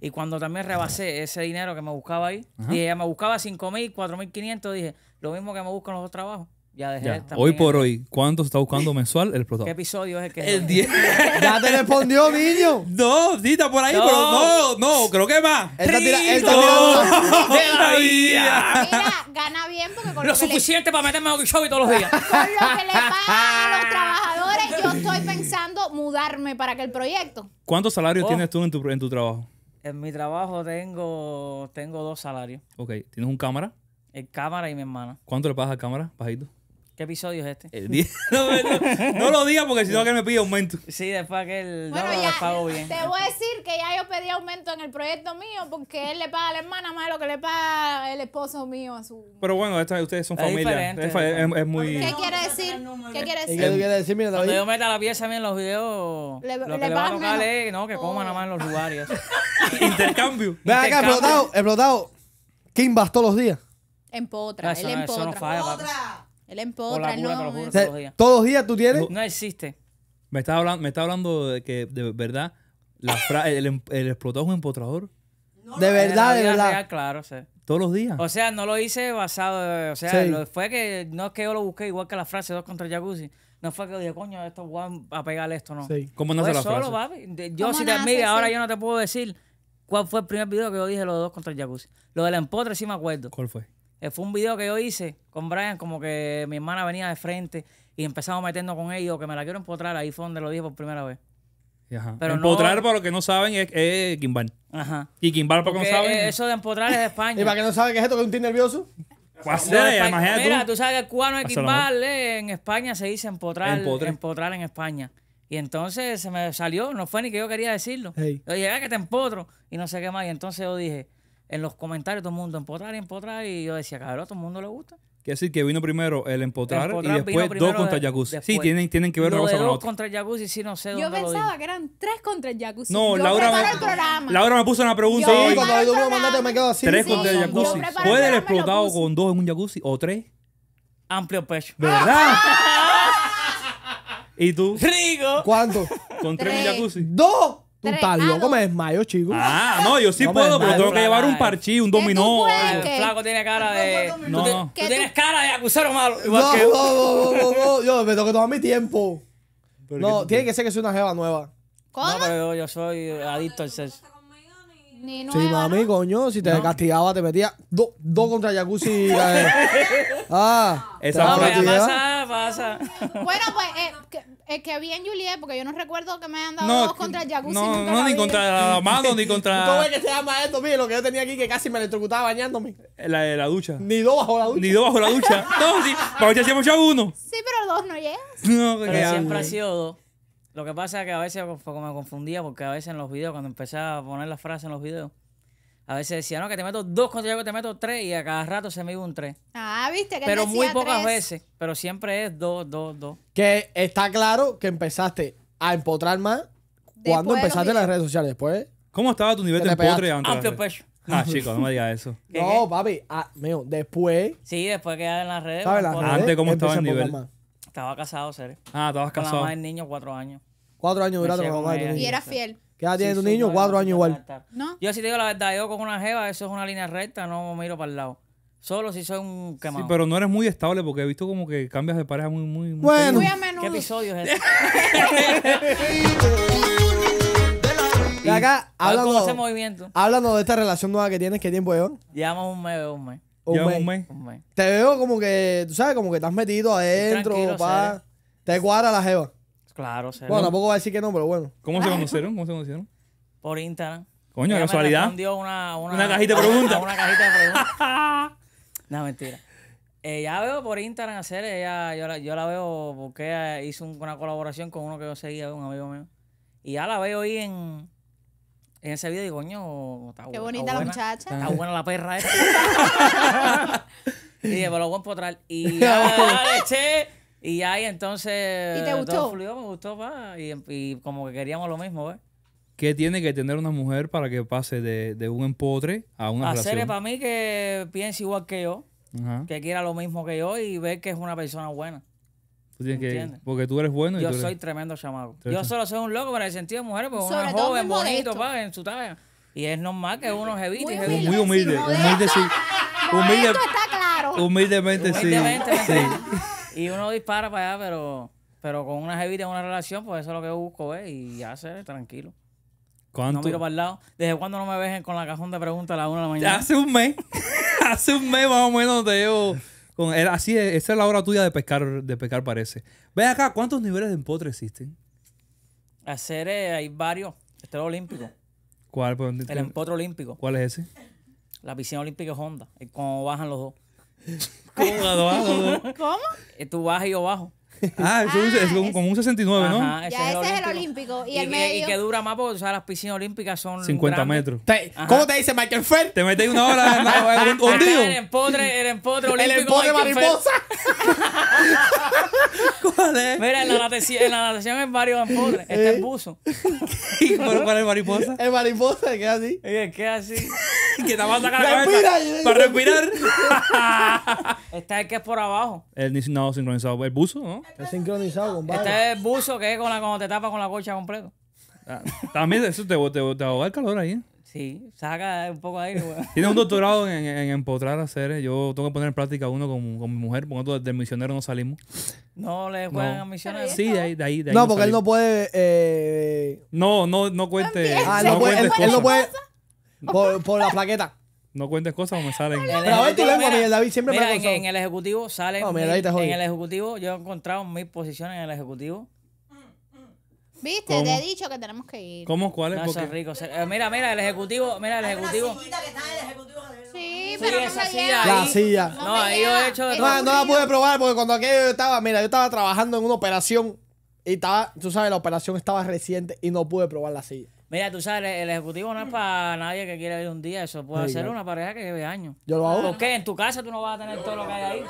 Y cuando también rebasé ese dinero que me buscaba ahí, y me buscaba 5 mil, 4 mil 500, dije, lo mismo que me buscan los otros trabajos. Ya dejé Hoy por hoy, ¿cuánto se está buscando mensual el explotado? ¿Qué episodio es el que.? El 10. ya te respondió, niño. No, sí, está por ahí, pero no, no, creo que más. Él él De Mira, gana bien porque con lo, lo suficiente para meterme a un show y todos los días. con lo que le pagan a los trabajadores, yo estoy pensando mudarme para que el proyecto. ¿Cuántos salarios oh. tienes tú en tu, en tu trabajo? En mi trabajo tengo, tengo dos salarios. Ok, ¿tienes un cámara? El cámara y mi hermana. ¿Cuánto le pagas a cámara, Pajito? ¿Qué episodio es este? El 10. No, lo diga porque si no, que me pide aumento. Sí, después que él no, lo pago bien. Te voy a decir que ya yo pedí aumento en el proyecto mío porque él le paga a la hermana más de lo que le paga el esposo mío a su. Pero bueno, ustedes son familia. Es, muy. ¿Qué quiere decir? ¿Qué quiere decir? ¿Qué quiere decir? Cuando yo meta la pieza a mí en los videos, le, lo que le, a no, que coma nada más en los lugares. Intercambio. Ven acá, explotado, explotado. ¿Quién bastó los días? En potra. él en potra. El empotra, no. todos los días tú tienes. No existe. Me está hablando, me está hablando de que, de verdad, el, em-, el explotado es un empotrador. de verdad, de verdad. claro, Todos los días. O sea, no lo hice basado. O sea, fue que no es que yo lo busqué igual que la frase dos contra el jacuzzi. No fue que yo dije, coño, esto van a pegar esto, no. Sí. ¿Cómo no se la Yo, si te admiro, ahora yo no te puedo decir cuál fue el primer video que yo dije los dos contra el jacuzzi. Lo del empotre sí me acuerdo. ¿Cuál fue? Eh, fue un video que yo hice con Brian, como que mi hermana venía de frente y empezamos metiendo con ellos, que me la quiero empotrar. Ahí fue donde lo dije por primera vez. Ajá. Pero empotrar, para los que no saben, es, es Kimbal. Ajá. Y Kimbal, para los que no saben. Eso de empotrar es de España. ¿Y para que no saben qué es esto? ¿Que es un tío nervioso? mira, tú. sabes que el cubano es Kimbal. Eh, en España se dice empotrar, empotrar en España. Y entonces se me salió, no fue ni que yo quería decirlo. Hey. Yo ah, que te empotro, y no sé qué más. Y entonces yo dije, en los comentarios todo el mundo empotrar y empotrar. Y yo decía, cabrón, a todo el mundo le gusta. Quiere decir que vino primero el empotrar, y después dos contra el jacuzzi. Sí, tienen, tienen que ver una cosa con contra el jacuzzi, sí, no sé. Yo pensaba que eran tres contra el jacuzzi. No, Laura, me, Laura me puso una pregunta. Yo sí, cuando me mandaste me quedo así. Tres contra el jacuzzi. ¿Puede haber explotado con dos en un jacuzzi o tres? Amplio pecho. ¿Verdad? ¿Y tú? rigo ¿Cuánto? Con tres, en jacuzzi. ¡Dos! Un tal ah, loco me desmayo, chico. Ah, no, yo sí puedo, pero tengo que llevar un parchi, un dominó. El flaco tiene cara de. No, no. Tú tienes cara de acusero malo. Igual No, que. no, no, no, yo me tengo que tomar mi tiempo. No, tiene que ser que soy una jeva nueva. ¿Cómo? No, pero yo soy adicto al sexo sí, mami, coño, si te castigaba, te metía dos do contra jacuzzi. Ah, esa no, pasa, pasa. Bueno, pues es eh, que, bien, eh, Juliet, porque yo no recuerdo que me hayan dado dos contra el jacuzzi. No, no, ni contra la mano, ni contra. ¿Cómo es que se llama esto? Mire, lo que yo tenía aquí que casi me electrocutaba bañándome. La de la ducha. Ni dos bajo la ducha. Ni dos bajo la ducha. no, sí, para hacíamos ya uno. Sí, pero dos no llegas. No, pero siempre ha sido dos. Lo que pasa es que a veces me confundía porque a veces en los videos, cuando empecé a poner las frases en los videos, a veces decía, no, que te meto dos cuando yo que te meto tres y a cada rato se me iba un tres. Ah, viste que Pero Pero muy pocas veces, pero siempre es dos, dos, dos. Que está claro que empezaste a empotrar más cuando empezaste en las redes sociales. Después, ¿Cómo estaba tu nivel de empotre antes? Amplio pecho. Ah, chicos, no me digas eso. no, papi, ah, mío, después, Sí, después que ya en las redes. ¿sabes? Antes, ¿cómo estaba el nivel? Estaba casado, seré. Ah, estabas Con la casado. mamá del niño, cuatro años. Cuatro años duraste con Y era fiel. ¿Qué edad tiene tu niño? Cuatro años igual. ¿No? Yo sí te digo la verdad, yo con una jeva, eso es una línea recta, no miro para el lado. Solo si soy un quemado. Sí, pero no eres muy estable porque he visto como que cambias de pareja muy, muy, muy Bueno. Muy a ¿Qué episodio es este? Y acá, hablando, hablando, movimiento. háblanos de esta relación nueva que tienes, ¿qué tiempo llevan? Llevamos un mes, un mes. Un, mes. Te veo como que, tú sabes, como que estás metido adentro, Te cuadra la jeva. Claro, serio. Bueno, tampoco voy a decir que no, pero bueno. ¿Cómo se conocieron? ¿Cómo se conocieron? Por Instagram. Coño, Ella casualidad. una, cajita de preguntas. una cajita de preguntas. no, mentira. Eh, ya veo por Instagram hacer, ella, yo, la, yo la veo porque ella hizo una colaboración con uno que yo seguía, un amigo mío. Y ya la veo ahí en, en ese video digo, coño, está Qué bonita la muchacha. Está buena la perra esta. y dije, me lo voy a empotrar. Y ya Y ahí entonces. ¿Y te gustó? fluido, me gustó, pa. Y, como que queríamos lo mismo, eh. ¿Qué tiene que tener una mujer para que pase de, de un empotre a una Hacerle relación? para mí que piense igual que yo, que quiera lo mismo que yo y ve que es una persona buena. Porque tú eres bueno y Yo tú soy tremendo chamaco. Yo solo soy un loco para el sentido de mujeres, porque uno es joven bonito, en su talla. Y es normal que uno evite. Muy humilde. muy humilde. Sí, Humilde, sí. Humilde, está claro. humildemente, sí. sí. Y uno dispara para allá, pero, con una jevita en una relación, pues eso es lo que busco, ¿eh? Y ya sé, tranquilo. No miro para el lado. ¿Desde cuándo no me ves con la cajón de preguntas a las 1 de la mañana? Hace un mes. Hace un mes más o menos te llevo así esa es la hora tuya de pescar, de pescar parece. Ve acá, ¿cuántos niveles de empotre existen? Hacer eh, hay varios. Este es el olímpico. ¿Cuál? Pues, el empotre olímpico. ¿Cuál es ese? La piscina olímpica es Honda. Es como bajan los dos. ¿Cómo? ¿Cómo? Eh, tú bajas y yo bajo. Ah, ah es, como, como un 69, ¿no? ese Ya, es ese es el olímpico. Y, el medio y que dura más porque o sea, las piscinas olímpicas son 50 metros. ¿Cómo te dice Michael Phelps? Te metes una hora en la- en- este El empotre, el empotre mariposa. ¿Cuál es? Mira, en la natación, en la natación es varios empotres. Este es eh. buzo. ¿Cuál cuál es mariposa? El mariposa que es así. Y es así. Que te vas a sacar la cabeza para respirar. Está el que es por abajo. El ni- no sincronizado. El buzo, ¿no? Está sincronizado, con. Este es buzo que es con la, cuando te tapa con la cocha completo. Ah, también eso te, te, te ahoga el calor ahí. ¿eh? Sí, saca un poco ahí Tiene un doctorado en, en, empotrar a seres. Yo tengo que poner en práctica uno con, con mi mujer, porque nosotros del misionero no salimos. No le juegan a misioneros. Sí, de ahí, de ahí. De ahí no, porque él no puede. Eh... No, no, no cuente. Ah, él no, puede, él, no puede. Por, por la plaqueta. No cuentes cosas o me salen. Pero tu lengua, David, siempre mira, me en, en el Ejecutivo salen En el Ejecutivo, yo he encontrado mil posiciones en el Ejecutivo. ¿Viste? Te he dicho que tenemos que ir. ¿Cómo? ¿Cuál es? No, rico. Eh, mira, mira, el Ejecutivo. Mira, el Ejecutivo. Sí, pero esa no silla. La silla. No, ahí yo he hecho de no, no la pude probar porque cuando aquello estaba, mira, yo estaba trabajando en una operación y estaba, tú sabes, la operación estaba reciente y no pude probar la silla. Mira, tú sabes, el, ejecutivo no es para nadie que quiera ir un día. Eso puede ser una pareja que lleve años. Yo lo hago. ¿Por qué? En tu casa tú no vas a tener todo lo que hay ahí.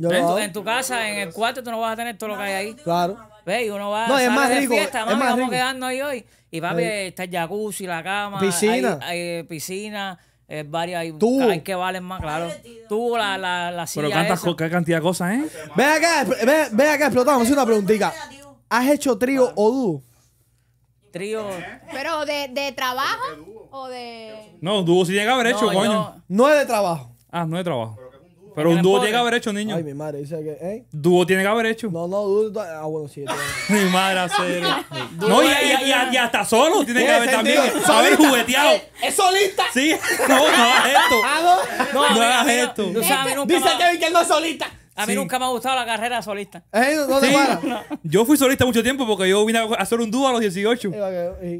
Yo en, hago. Tu, en tu casa, en el cuarto, tú no vas a tener todo lo que hay ahí. Claro. Ve, y uno va a es más fiesta, mami, vamos quedando ahí hoy. Y papi, está el jacuzzi, la cama. Piscina. Hay, eh, piscina. Eh, varias, hay, Tú. que valen más, claro. Tú, la, la, la silla Pero qué cantidad de cosas, ¿eh? Ve acá, ve, ve acá, explotamos. Una preguntita. ¿Has hecho trío o dúo? Trío. Pero de, de trabajo o de. No, dúo sí llega a haber hecho, No, coño. No es de trabajo. Ah, no de trabajo. Pero un dúo llega a haber hecho, niño. Ay, mi madre dice que, ¿eh? Dúo tiene que haber hecho. No, no, dúo Ah, bueno, sí. Mi madre cero. No, y, y- y- hasta solo tiene que haber también. Haber jugueteado. Eh, ¡Es solista! Sí, no, no hagas esto. Ah, no, No hagas esto. Dice Kevin que no es solista. A mí nunca me ha gustado la carrera solista. Yo fui solista mucho tiempo porque yo vine a hacer un dúo a los 18.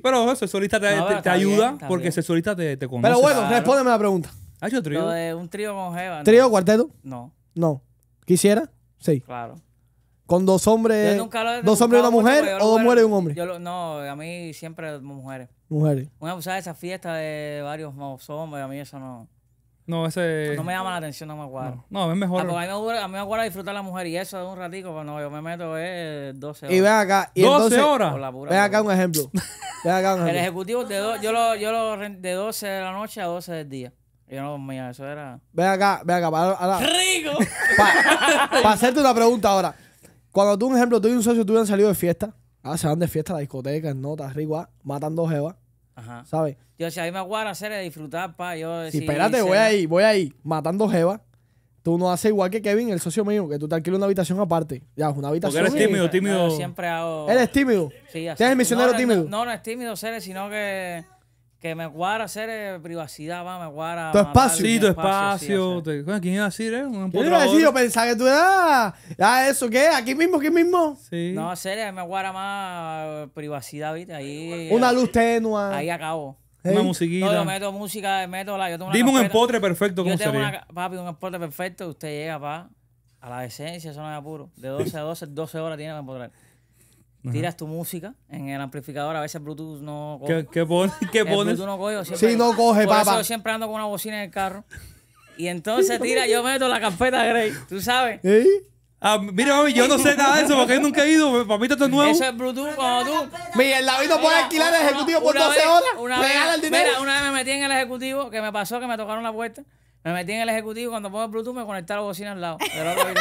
Pero eso, solista te, ayuda porque el solista te, te conoce. Pero bueno, respóndeme la pregunta. ¿Has hecho trío? un trío con Jeva. ¿Trío cuarteto? No. No. ¿Quisiera? Sí. Claro. ¿Con dos hombres? ¿Dos hombres y una mujer? ¿O dos mujeres y un hombre? Yo no, a mí siempre mujeres. Mujeres. Una, de Esa fiesta de varios hombres, a mí eso no. No, ese... No me llama la atención, no me acuerdo. No, es mejor. Ah, pues a, mí me acuerdo a disfrutar la mujer y eso de un ratico, pero no, yo me meto 12 eh, horas. Y ve acá. 12 horas. Ven acá un ejemplo. ve acá El ejecutivo, de yo, lo, yo lo de 12 de la noche a 12 del día. Yo no dormía, eso era... Ve acá, ve acá. Para, para, ¡Rico! Para, hacerte una pregunta ahora. Cuando tú, un ejemplo, tú y un socio tuvieron salido de fiesta, ah, se van de fiesta a la discoteca, en notas, rico, ah, matan dos jevas. Ajá. ¿Sabes? Yo, si a mí me aguara hacer es disfrutar, pa. Yo, sí, si espérate, voy ahí, voy ahí, matando Jeva. Tú no haces igual que Kevin, el socio mío, que tú te alquilas una habitación aparte. Ya, una habitación. Porque eres tímido, tímido. No, siempre hago. Eres tímido. Sí, así. el misionero tímido. No, no, es tímido, Cere sino que que me guarda hacer eh, privacidad, va, me guarda. Tu espacio. Sí, tu espacio. ¿Quién iba a decir, eh? Un Yo iba a decir, pensaba que tú eras. Ah, eso, ¿qué? Aquí mismo, aquí mismo. Sí. No, hacer me guarda más privacidad, ¿viste? Ahí. Una luz tenua. Ahí acabo. Una musiquita. No, yo meto música, meto la. Yo tengo una Dime un empotre perfecto, ¿cómo Yo tengo sería? papi, un empotre perfecto. Usted llega, pa, a la decencia, eso no es apuro. De 12 a 12, 12 horas tiene que empotrar tiras tu música en el amplificador. A veces Bluetooth no coge. ¿Qué, qué pones? Eh, Bluetooth no coge. sí, no coge, papá. yo siempre ando con una bocina en el carro. Y entonces tira, yo meto la carpeta Grey, ¿tú sabes? ¿Eh? Ah, mira, mami, yo no sé nada de eso porque yo nunca he ido. Para mí esto es nuevo. Eso es Bluetooth como tú. Mira, el David no puede alquilar el ejecutivo por 12 horas. Una regala el dinero. Mira, una vez me metí en el ejecutivo, que me pasó que me tocaron la puerta. Me metí en el ejecutivo, cuando pongo el Bluetooth me conectaron la bocina al lado. De la otra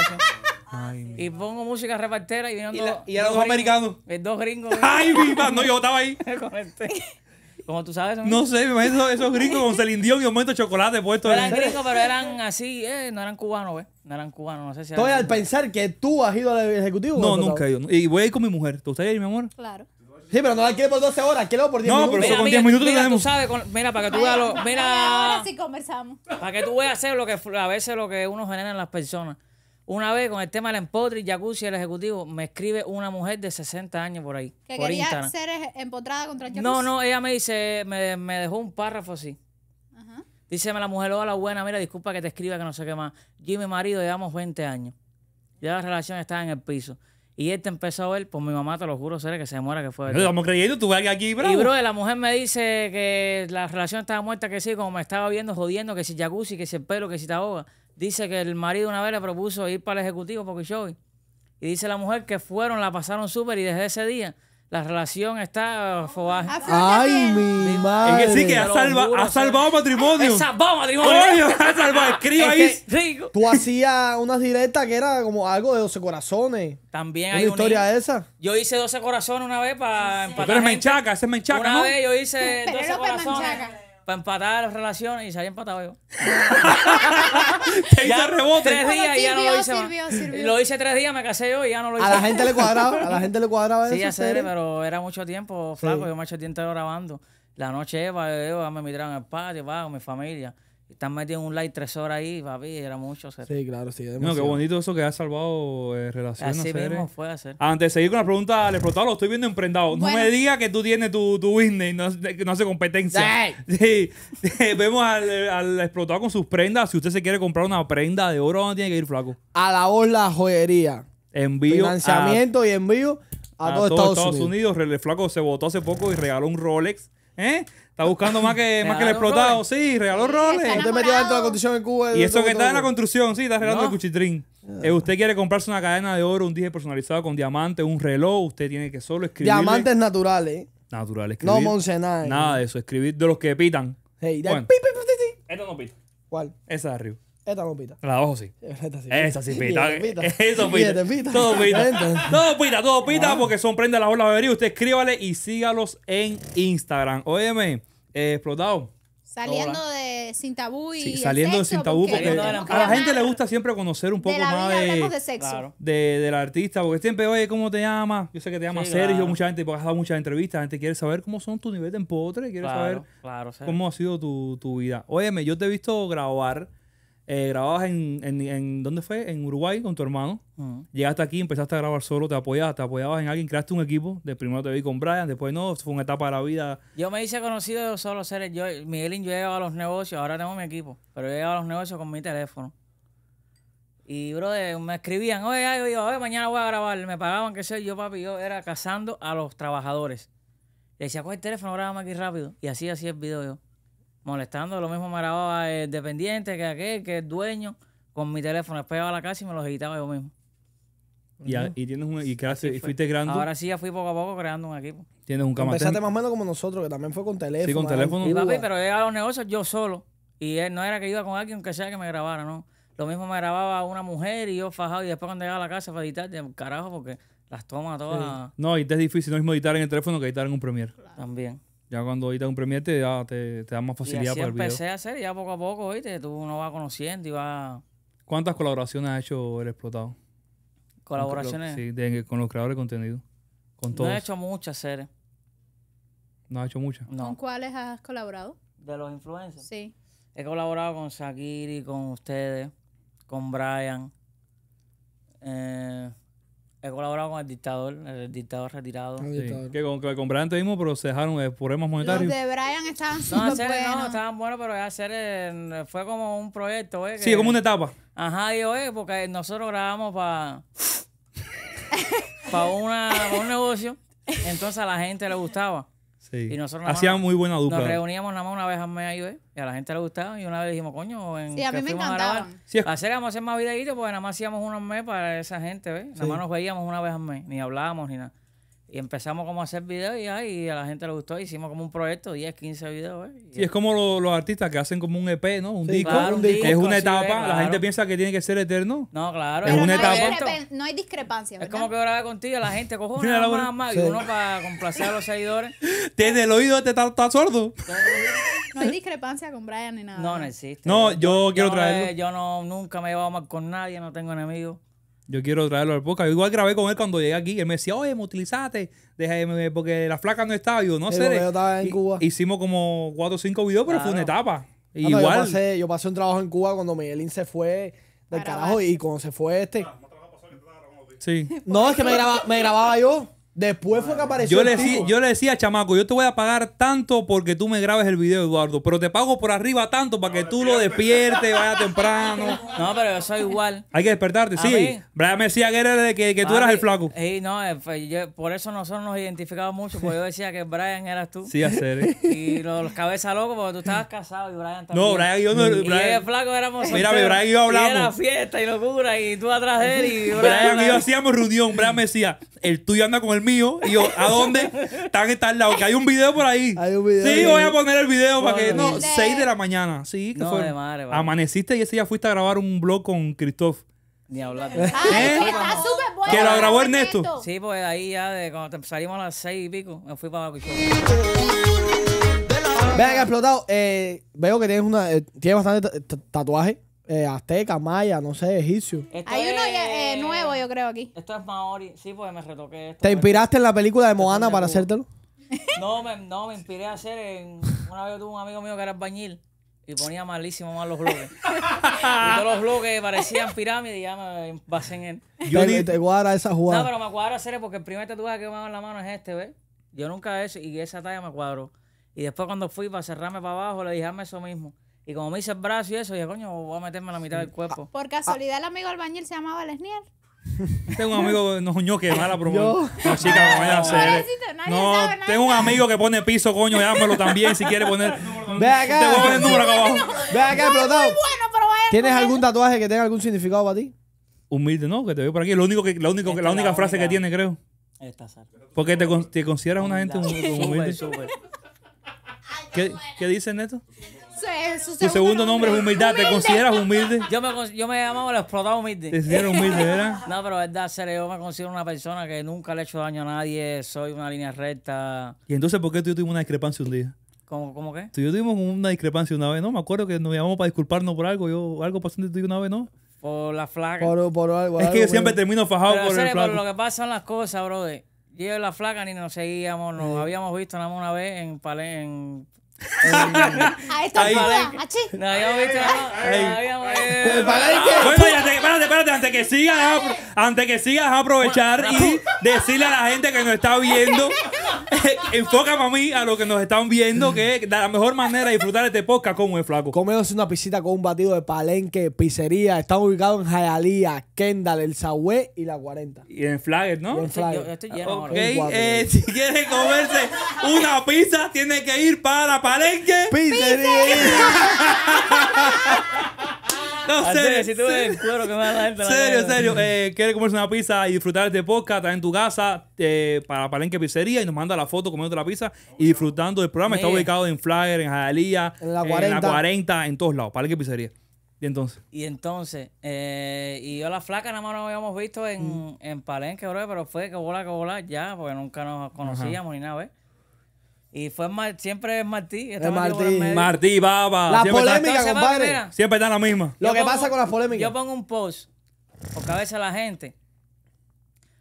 y pongo música repartera y vienen ¿Y, dos, a los americanos. Eh, dos gringos. ¿eh? Ay, mi No, yo estaba ahí. Este. Como tú sabes. No sé, me imagino esos, gringos con celindión y un momento de chocolate puesto. eran gringos, pero eran así, eh, no eran cubanos, ¿ves? No eran cubanos, no sé si. Estoy al pensar que tú has ido al ejecutivo. No, nunca yo. Y voy a ir con mi mujer. ¿Tú estás ir, mi amor? Claro. Sí, pero no la quiere por 12 horas, quiero por 10 no, pero eso con 10 minutos mira, tenemos. Tú sabes, mira, para que tú veas lo. Mira. Ahora sí conversamos. Para que tú veas hacer lo que a veces lo que uno genera en las personas. Una vez con el tema del empotre y jacuzzi, el ejecutivo, me escribe una mujer de 60 años por ahí. ¿Que quería ser e-, empotrada contra el No, no, ella me dice, me, dejó un párrafo así. Ajá. Díceme la mujer, hola, buena, mira, disculpa que te escriba que no sé qué más. Yo y mi marido llevamos 20 años. Ya la relación estaba en el piso. Y él te este empezó a ver, pues mi mamá, te lo juro, seré que se muera que fue. No estamos creyendo, tú ves aquí, bro. Y bro, la mujer me dice que la relación estaba muerta, que sí, como me estaba viendo, jodiendo, que si jacuzzi, que si el pelo, que si te ahoga dice que el marido una vez le propuso ir para el ejecutivo show Y dice la mujer que fueron, la pasaron súper y desde ese día la relación está ah, fobaje. Ah, Ay, mi madre. Es que sí, que ha, ha salvado matrimonio. Ha salvado matrimonio. ha salvado. rico. Tú hacías unas directas que era como algo de 12 corazones. También hay una historia esa. Yo hice 12 corazones una vez para empatar. Tú eres menchaca, ese es menchaca. Una vez yo hice 12 corazones para empatar las relaciones y se había empatado yo. ya rebote. Tres días y ya no lo hice más. Lo hice tres días, me casé yo y ya no lo hice. A la gente le cuadraba, a la gente le cuadraba Sí, a ya pero era mucho tiempo, flaco. Yo me eché el tiempo grabando. La noche, Eva, me miraron en el patio, va, con mi familia. Están metiendo un like tres horas ahí, papi, era mucho. Sí, claro, sí. No, qué bonito eso que ha salvado eh, relaciones. Así mismo fue hacer. Antes de seguir con la pregunta al explotado, lo estoy viendo emprendado. No me digas que tú tienes tu, tu business no, no hace competencia. Sí. sí. Vemos al, al, explotado con sus prendas. Si usted se quiere comprar una prenda de oro, dónde tiene que ir flaco? A la ola joyería. Envío. Financiamiento y envío a, a todo, Estados, Unidos. El flaco se votó hace poco y regaló un Rolex. ¿Eh? Está buscando más que, más que el explotado. Sí, regaló roles. Usted metió dentro de la construcción en Cuba. Y eso que está en la construcción, sí, está regalando el cuchitrín. Eh, usted quiere comprarse una cadena de oro, un dije personalizado con diamantes, un reloj. Usted tiene que solo escribir. Diamantes naturales. Naturales. No Monsenay. Nada de eso. Escribir de los que pitan. Hey, pi, pi, no pita. ¿Cuál? Esa de arriba. Esta no pita. La de abajo sí. Esta sí. Esa sí pita. Eso pita. Todo pita. todo pita, todo pita, porque son prendas la bola bebería. Usted escríbale y sígalos en Instagram. Óyeme, eh, explotado. Saliendo de sin tabú y saliendo de sin tabú porque, a la gente le gusta siempre conocer un poco de más de, de, sexo. de, del artista porque siempre oye cómo te llamas yo sé que te llamas Sergio mucha gente porque has dado muchas entrevistas la gente quiere saber cómo son tus niveles de empotre quiere claro, saber cómo ha sido tu, tu vida óyeme yo te he visto grabar eh, grababas en, en, ¿Dónde fue? En Uruguay con tu hermano. Llegaste aquí, empezaste a grabar solo, te apoyabas, te apoyabas en alguien, creaste un equipo. De primero te vi con Brian, después no, fue una etapa de la vida. Yo me hice conocido solo ser. Yo, Miguelín, yo he a los negocios, ahora tengo mi equipo, pero yo he a los negocios con mi teléfono. Y, bro, me escribían, oye, oye, mañana voy a grabar. Me pagaban, que sé yo, papi. Yo era cazando a los trabajadores. Le decía, coge el teléfono, grabame aquí rápido. Y así hacía el video yo molestando. Lo mismo me grababa el eh, dependiente que aquel, que el dueño, con mi teléfono. Después iba a la casa y me los editaba yo mismo. Y, tienes un, y fuiste creando. Ahora sí, ya fui poco a poco creando un equipo. Tienes un camarote Empezaste más o menos como nosotros, que también fue con teléfono. Sí, con teléfono. Y papi, pero llegaba a los negocios yo solo. Y él no era que iba con alguien que sea que me grabara, ¿no? Lo mismo me grababa una mujer y yo fajado. Y después cuando llegaba a la casa para editar, carajo, porque las tomas todas. No, y te es difícil no mismo editar en el teléfono que editar en un premier También. Ya cuando ahorita un premio te da, te, más facilidad para el video. empecé a hacer ya poco a poco, oíste, Tú uno va conociendo y va... ¿Cuántas colaboraciones ha hecho El Explotado? ¿Colaboraciones? Sí, con los creadores de contenido. Con todos. No he hecho muchas series. ¿No has hecho muchas? ¿Con cuáles has colaborado? De los influencers. Sí. He colaborado con y con ustedes, con Brian. Eh, He colaborado con el dictador, el dictador retirado. Que con, que con Brian te pero se dejaron eh, por problemas monetarios. Los de Brian estaban súper no, buenos. No, estaban buenos, pero hacer fue como un proyecto, ¿eh? sí, como una etapa. Ajá, y oye, porque nosotros grabamos para para un negocio. Entonces a la gente le gustaba. Y nosotros muy buena dupla. Nos reuníamos nada más una vez al mes ahí, y a la gente le gustaba. Y una vez dijimos, coño, en sí, a mí me encantaban. hacer, más videitos, porque nada más hacíamos uno al mes para esa gente, ¿ves? Nada más nos veíamos una vez al mes, ni hablábamos ni nada. Y empezamos como a hacer videos y, ahí a la gente le gustó. Hicimos como un proyecto, 10, 15 videos. y es como los artistas que hacen como un EP, ¿no? Un, disco, un disco. Es una etapa. La gente piensa que tiene que ser eterno. No, claro. es una etapa. no hay discrepancia. ¿verdad? Es como que grabé contigo, la gente cojo una, más, Y uno para complacer a los seguidores. Desde el oído este está, sordo. No hay discrepancia con Brian ni nada. No, no existe. No, yo, quiero traer traerlo. Eh, yo no, nunca me he llevado mal con nadie, no tengo enemigos. Yo quiero traerlo al podcast. Yo igual grabé con él cuando llegué aquí. Él me decía, oye, me utilizaste. ver, porque la flaca no estaba. Yo no sé. Hicimos como cuatro o cinco videos, pero fue una etapa. Ah, igual. yo, pasé, un trabajo en Cuba cuando Miguelín se fue del carajo y cuando se fue este. Sí. No, es que me, graba, me grababa yo. Después fue que apareció. Yo le, decía, yo le decía, chamaco, yo te voy a pagar tanto porque tú me grabes el video, Eduardo. Pero te pago por arriba tanto para que tú lo despiertes, vaya temprano. No, pero yo soy igual. Hay que despertarte, sí. Brian me decía que, de que, tú eras el flaco. Sí, no, eh, pues, por eso nosotros nos identificamos mucho, porque yo decía que Brian eras tú. Sí, a ser. Y los, cabezas locos, porque tú estabas casado y Brian también. No, Brian y yo no. el flaco éramos. Mira, Brian y yo hablamos. era fiesta y locura, y tú atrás de él. Y Brian, Brian y yo hacíamos reunión. Brian me decía, el tuyo anda con el mío. Y yo, ¿a dónde? Están en tal lado. Que hay un video por ahí. Hay Sí, voy a poner el video para que. No, 6 de la mañana. Sí, que fue. Amaneciste y ese día fuiste a grabar un blog con Christoph. Ni hablar ¿Eh? Que lo grabó Ernesto. Sí, pues ahí ya, de cuando salimos a las 6 y pico, me fui para la Venga, explotado. Eh, veo que tienes, una, eh, tienes bastante tatuaje. Eh, azteca, maya, no sé, egipcio. Hay uno eh, nuevo, yo creo, aquí. Esto es Maori. Sí, pues me retoqué esto. ¿Te inspiraste en la película de Moana para hacértelo? No, me, no, me inspiré a hacer. una vez tuve un amigo mío que era bañil y ponía malísimo mal los bloques. y todos los bloques parecían pirámides y ya me basé en él. Yo te, ni- te cuadra esa jugada. No, pero me cuadro hacer porque el primer tatuaje que me hago en la mano es este, ¿ves? Yo nunca he hecho y esa talla me cuadró. Y después cuando fui para cerrarme para abajo, le dije, hazme eso mismo. Y como me hice el brazo y eso, dije, coño, voy a meterme la mitad del cuerpo. Ah, por casualidad, el amigo albañil se llamaba Lesnier. tengo un amigo, no, ño, que mala promoción. No, chica, no, a hacer. no tengo un amigo que pone piso, coño, pero también si quiere poner. Te voy a poner el número acá abajo. acá, ¿Tienes algún tatuaje que tenga algún significado para ti? Humilde, no, que te veo por aquí. Lo único que, la única frase que tiene, creo. Esta sal. Porque te, te consideras una gente humilde. ¿Qué, ¿Qué dice Neto? tu segundo nombre, es humildad. ¿Te consideras humilde? Yo me, yo me llamaba el explotado humilde. ¿Te consideras humilde, verdad? No, pero verdad, serio, yo me considero una persona que nunca le he hecho daño a nadie, soy una línea recta. Y entonces, ¿por qué tú y yo tuvimos una discrepancia un día? ¿Cómo, cómo qué? Tú y yo tuvimos una discrepancia una vez, ¿no? Me acuerdo que nos llamamos para disculparnos por algo. Yo, algo pasó entre tú y yo una vez, ¿no? Por la flaca. Por, por algo, es que yo siempre termino fajado pero, por el flaco. lo que pasan las cosas, brother. Yo y la flaca ni nos seguíamos, nos habíamos visto nada más una vez en, Palen, en A No, espérate, espérate, antes que sigas, antes que sigas aprovechar y decirle a la gente que nos está viendo, enfoca a mí a lo que nos están viendo, que es la mejor manera de disfrutar este podcast como es flaco. Comemos una piscita con un batido de palenque, pizzería, estamos ubicados en Jayalía, Kendall, El Sahué y La 40. Y en Flagger, ¿no? en eh, si quieren comerse una pizza, tiene que ir para, para Palenque. Pizzería. No, serio, si tú Serio, Eh, ¿Quieres comerse una pizza y disfrutar de podcast? Está en tu casa eh, para Palenque Pizzería y nos manda la foto comiendo la pizza y disfrutando del programa. Está ubicado en Flyer, en Jalía, en, la 40, en todos lados. Palenque Pizzería. Y entonces. Y entonces, eh, y yo la flaca nada más nos habíamos visto mm. en, Palenque, bro, pero fue que bola, que bola, ya, porque nunca nos conocíamos ni nada, ¿ves? Y fue siempre es Martí. Martí. Martí, Baba. La siempre polémica, está, compadre. siempre está la misma. Lo que pasa con la polémica. Yo pongo un post, porque a veces la gente,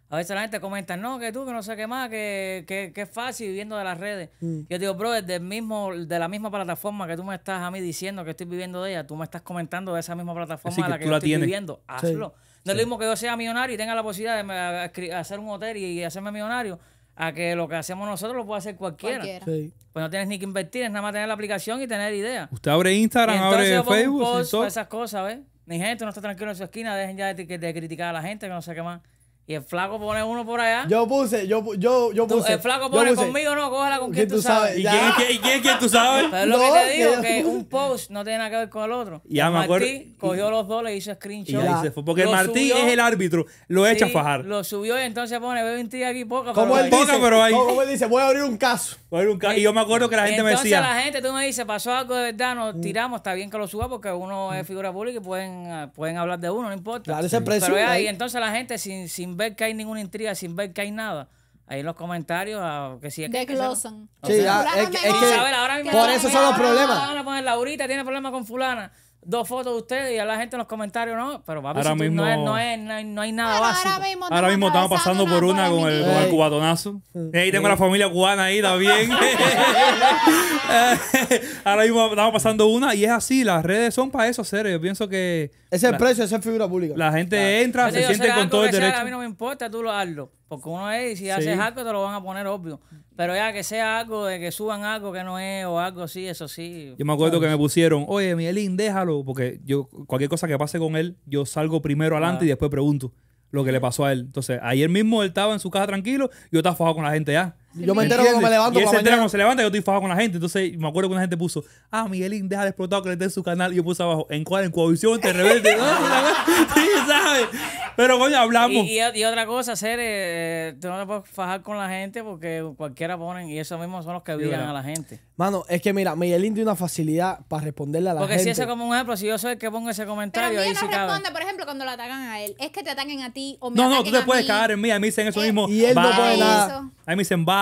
a veces la gente comenta, no, que tú, que no sé qué más, que, que, fácil viviendo de las redes. Mm. Yo digo, bro, es del mismo, de la misma plataforma que tú me estás a mí diciendo que estoy viviendo de ella, tú me estás comentando de esa misma plataforma a la que estoy viviendo. Hazlo. No es lo mismo que yo sea millonario y tenga la posibilidad de hacer un hotel y hacerme millonario a que lo que hacemos nosotros lo puede hacer cualquiera. Pues no tienes ni que invertir, es nada más tener la aplicación y tener idea Usted abre Instagram, abre Facebook. esas cosas, ¿ves? ni gente no está tranquilo en su esquina, dejen ya de, de, criticar a la gente, que no sé qué más. Y el flaco pone uno por allá. Yo puse, yo, yo, yo puse. el flaco pone conmigo, no, cógela con quien tú sabes. ¿Y quién, quién, quién, tú sabes? Pero es lo que te digo, que un post no tiene nada que ver con el otro. Ya me Martí cogió los dos, le hizo screenshot. Y porque Martín Martí es el árbitro, lo echa a fajar. Lo subió y entonces pone, un tío aquí poca. Como él, dice, pero ahí. Como él dice, voy a abrir un caso. Voy a abrir un caso. Y yo me acuerdo que la gente me decía. Entonces la gente, tú me dices, pasó algo de verdad, nos mm. tiramos, está bien que lo suba porque uno es figura pública y pueden, pueden hablar de uno, no importa. Claro, ese precio. Pero ahí, entonces la gente sin ver que hay ninguna intriga, sin ver que hay nada. Ahí en los comentarios, ah, que si es que. Sí, por eso son los problemas. Van poner Laurita, tiene problemas con Fulana dos fotos de ustedes y a la gente en los comentarios, no, pero papi, ahora no, es, no, hay, nada básico. Ahora mismo, estamos pasando por una con el, con el cubatonazo. Ahí tengo la familia cubana ahí también. ahora mismo estamos pasando una y es así, las redes son para eso serio Yo pienso que... ese Es el precio, es ser figura pública. La gente entra, se siente con todo el derecho. A mí no me importa, tú lo hazlo. Porque uno es, y si haces algo te lo van a poner obvio. Pero ya que sea algo, de que suban algo que no es o algo así, eso sí. Yo me acuerdo que me pusieron, oye, Mielín, déjalo, porque yo cualquier cosa que pase con él, yo salgo primero adelante ah. y después pregunto lo que le pasó a él. Entonces, ayer mismo él estaba en su casa tranquilo, y yo estaba fajado con la gente ya. Yo me entero cuando me levanto. ese entero cuando se levanta, yo estoy fajado con la gente. Entonces, me acuerdo que una gente puso, ah, Miguelín, deja de explotar que le en su canal. Y yo puse abajo, en cuál, en cohesión, te rebelde. Ah, sí, ¿sabes? Pero coño, hablamos. Y, otra cosa, ser, eh, tú no te puedes fajar con la gente porque cualquiera ponen, y esos mismos son los que digan a la gente. Mano, es que mira, Miguelín tiene una facilidad para responderle a la gente. Porque si ese como un ejemplo, si yo soy el que pongo ese comentario, Pero ahí no responde, por ejemplo, cuando lo atacan a él, es que te ataquen a ti o me No, no, tú te puedes cagar en mí, a mí dicen eso eh, mismo. Y él no puede nada. A mí dicen, va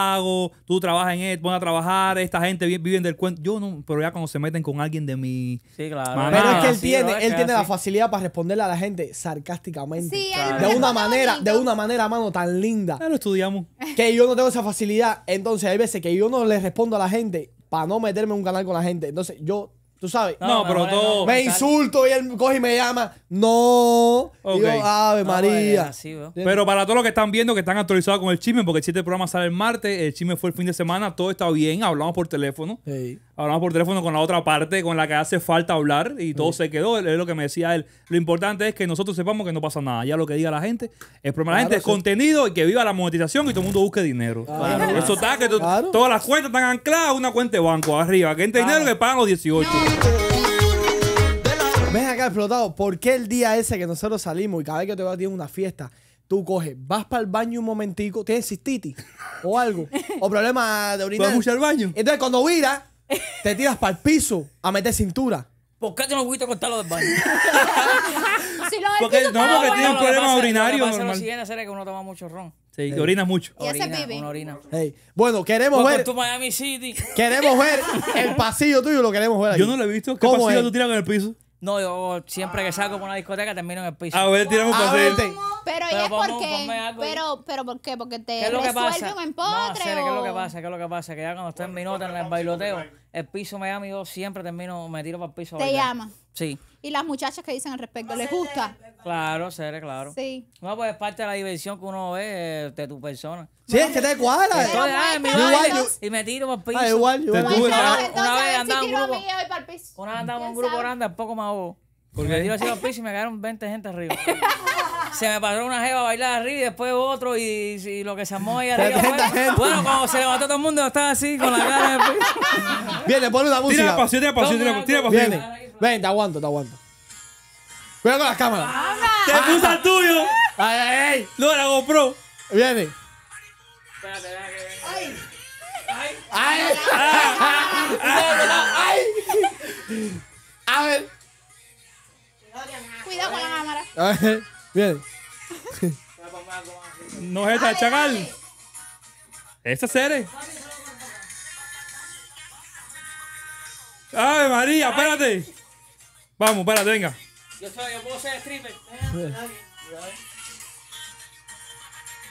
tú trabajas en esto, van a trabajar, esta gente vive, viven del cuento. Yo no, pero ya cuando se meten con alguien de mi. Sí, claro. pero es que él tiene, él tiene la facilidad para responderle a la gente sarcásticamente. Sí, De una manera, de una manera, mano, tan linda. Ya lo estudiamos. Que yo no tengo esa facilidad. Entonces, hay veces que yo no le respondo a la gente para no meterme en un canal con la gente. Entonces, yo Tú sabes. No, pero todo. Me insulto y él coge y me llama. No. Okay. Ave ah, María. Pero para todos los que están viendo, que están actualizados con el chisme, porque el chiste del programa sale el martes, el chisme fue el fin de semana, todo está bien, hablamos por teléfono. Sí hablamos por teléfono con la otra parte con la que hace falta hablar y todo se quedó. Es lo que me decía él. Lo importante es que nosotros sepamos que no pasa nada. Ya lo que diga la gente, es problema la gente es contenido y que viva la monetización y todo el mundo busque dinero. Eso está, que todas las cuentas están ancladas a una cuenta de banco arriba. Que entre dinero que pagan los 18. Ven acá explotado, ¿por qué el día ese que nosotros salimos y cada vez que te vas a una fiesta, tú coges, vas para el baño un momentico, tienes cistitis o algo, o problema de orinar. ¿Vas mucho el baño? Entonces cuando huida. te tiras para el piso a meter cintura. ¿Por qué te no pudiste cortarlo del baño? si lo Porque- no, porque tiene un problema urinario Lo que pasa es lo que uno toma mucho ron. Sí, orinas mucho. Y hace Orina, orina. Bueno, queremos ver, tú Miami City. queremos ver el pasillo tuyo, lo queremos ver. Aquí. Yo no lo he visto. ¿Qué ¿Cómo pasillo tú tiras en el piso? No, yo siempre que salgo por una discoteca termino en el piso. A ver, tiramos un ah, para Pero, pero es porque. Pero, pero ¿por qué? Porque te ¿Qué un empotre. No, ¿Qué es lo que pasa? ¿Qué es lo que pasa? Que ya cuando estoy en mi nota, en el bailoteo, el piso me llama y yo siempre termino, me tiro para el piso. te llama. Sí. Y las muchachas que dicen al respecto, ¿les gusta? Claro, seré, claro. Sí. No, pues es parte de la diversión que uno ve eh, de tu persona. Sí, es que te cuadra. Entonces, ay, mi yo. y me tiro por ah, piso. Ah, igual, yo. Una, una vez andaba un grupo. Una vez andaba un grupo grande, un poco más o Porque me tiro así por piso y me quedaron 20 gente arriba. Se me pasó una jeva a bailar arriba y después otro y, y lo que se armó ahí arriba. Bueno, bueno, cuando se levantó todo el mundo, estaba así con la cara de piso. Viene, ponle una música. Tira pasión, tira pasión, tira pasión. Ven, te aguanto, te aguanto. Cuidado con la cámara. ¡Te ah, ah. tuyo! ¡Ay, ay, ay! ¡No, la GoPro! Viene. Espérate, ¡Ay! ¡Ay! ¡Ay! ¡Ay! ¡Ay! A ver. Cuidado con la cámara. A Bien. No es esta, chacal. Esta serie. ¡Ay, María! Espérate. Vamos, espérate, venga. Yo, soy, yo puedo ser stripper.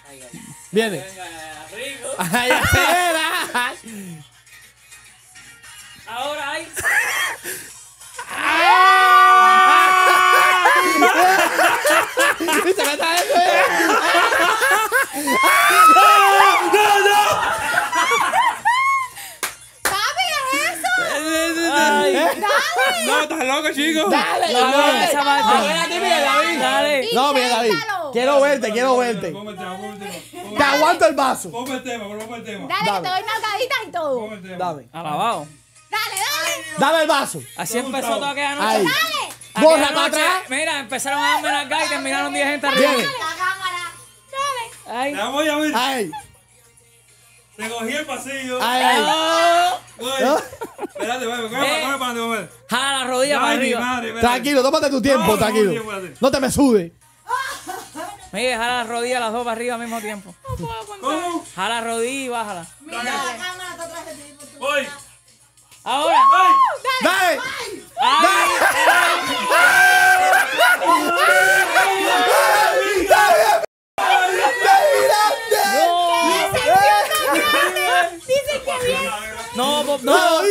Ahí, ahí. Viene. Venga, arriba. Ahora hay. ¡Ah! estás loco, chico. Dale, no, dale, esa parte. ti, mira, David. Dale. No, mira, David. Quiero verte, quiero verte. Te aguanto el vaso. Ponme el tema, ponme el tema. Dale, que te doy nalgaditas y todo. Ponme el tema. Dale, Alabado. Dale, dale. Dame el vaso. Así empezó todo aquella noche. Ahí. Dale. Borra para atrás. Mira, empezaron a darme las gas y terminaron 10 gente arriba. Dale, la cámara. Dale. Ahí. Te voy a ver. Ahí. Te cogí el pasillo. ahí. ay. Espérate, Jala la rodilla para arriba. Tranquilo, tómate tu tiempo, tranquilo. No te me sudes. Mire, jala la rodilla las dos para arriba al mismo tiempo. Jala la rodilla y bájala. Mira, la cámara está atrás de ti. Voy. Ahora. ¡Dale! ¡Dale! Dice que bien. No, no, no,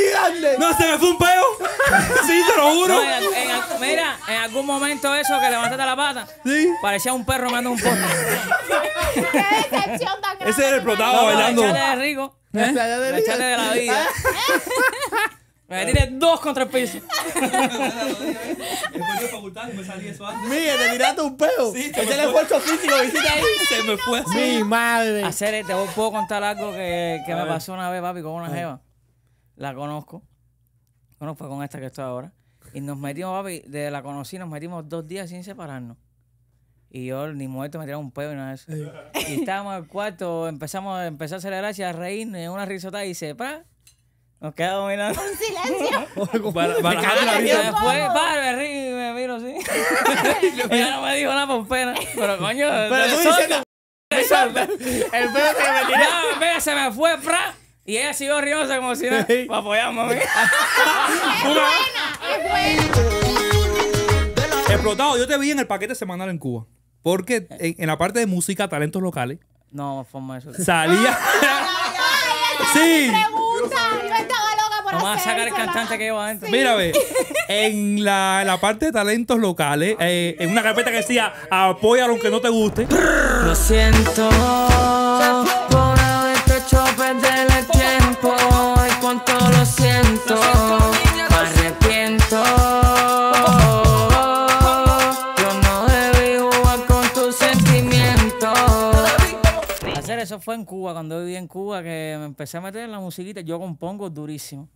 no se me fue un peo. Sí, te lo juro. mira, en algún momento eso que levantaste la pata, ¿Sí? parecía un perro mandando un porno Qué Ese era el protagonista bailando. Echale de rico. ¿eh? de la vida. Eh, tiré dos contra de facultad me salí eso antes. te tiraste un peo. Sí, es el esfuerzo físico visita ahí. Se me fue Mi madre. Hacer, eh, te puedo contar algo que, que me pasó una vez, papi, con una jeva. La conozco. Bueno, fue con esta que estoy ahora. Y nos metimos, papi, desde la conocí, nos metimos dos días sin separarnos. Y yo ni muerto me tiraba un peo y nada de eso. Y estábamos en el cuarto, empezamos, a acelerar y a reírnos, una risotada y dice, pa nos quedamos mirando Un silencio. Para, me la vida. Después, me río y me miro así. Ella no me dijo nada por pena. Pero coño. Pero tú dices El pedo se me tiró. se me fue, fra. Y ella siguió riéndose como si no Para apoyarme a mí. ¡Es buena! ¡Es buena! Explotado, yo te vi en el paquete semanal en Cuba. Porque en, la parte de música, talentos locales. No, forma eso. Salía. sí. Vamos a sacar el cantante que lleva adentro. Mira, ve, en la, parte de talentos locales, eh, en una carpeta que decía apoya que no te guste. Lo siento por haberte hecho perder el tiempo. Ay, cuánto lo siento. Me arrepiento. Yo no debí jugar con tus sentimientos. Hacer eso fue en Cuba, cuando viví en Cuba, que me empecé a meter en la musiquita. Yo compongo durísimo.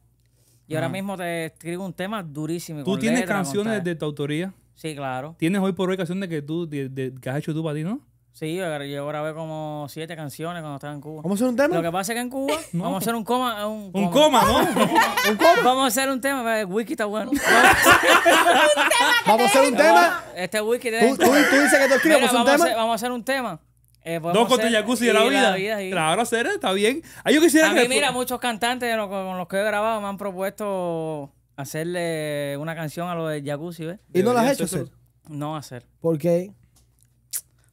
Y ahora mismo te escribo un tema durísimo. ¿Tú tienes canciones de tu autoría? Sí, claro. ¿Tienes hoy por hoy canciones que tú de, que has hecho tú para ti, no? Sí, yo, ahora grabé como siete canciones cuando estaba en Cuba. ¿Vamos a hacer un tema? Lo que pasa es que en Cuba vamos a hacer un coma. Un, coma, ¿no? ¿Un coma? Vamos a hacer un tema. El wiki está bueno. ¿Vamos a hacer un tema? Este wiki. ¿Tú, tú, dices que tú escribes, un tema? vamos a hacer un tema eh, Dos con tu jacuzzi de la vida. Claro, hacer, está bien. Ah, a mí, mira, muchos cantantes con los que he grabado me han propuesto hacerle una canción a lo de jacuzzi, ¿ves? ¿Y no la has hecho hacer? No hacer. ¿Por qué?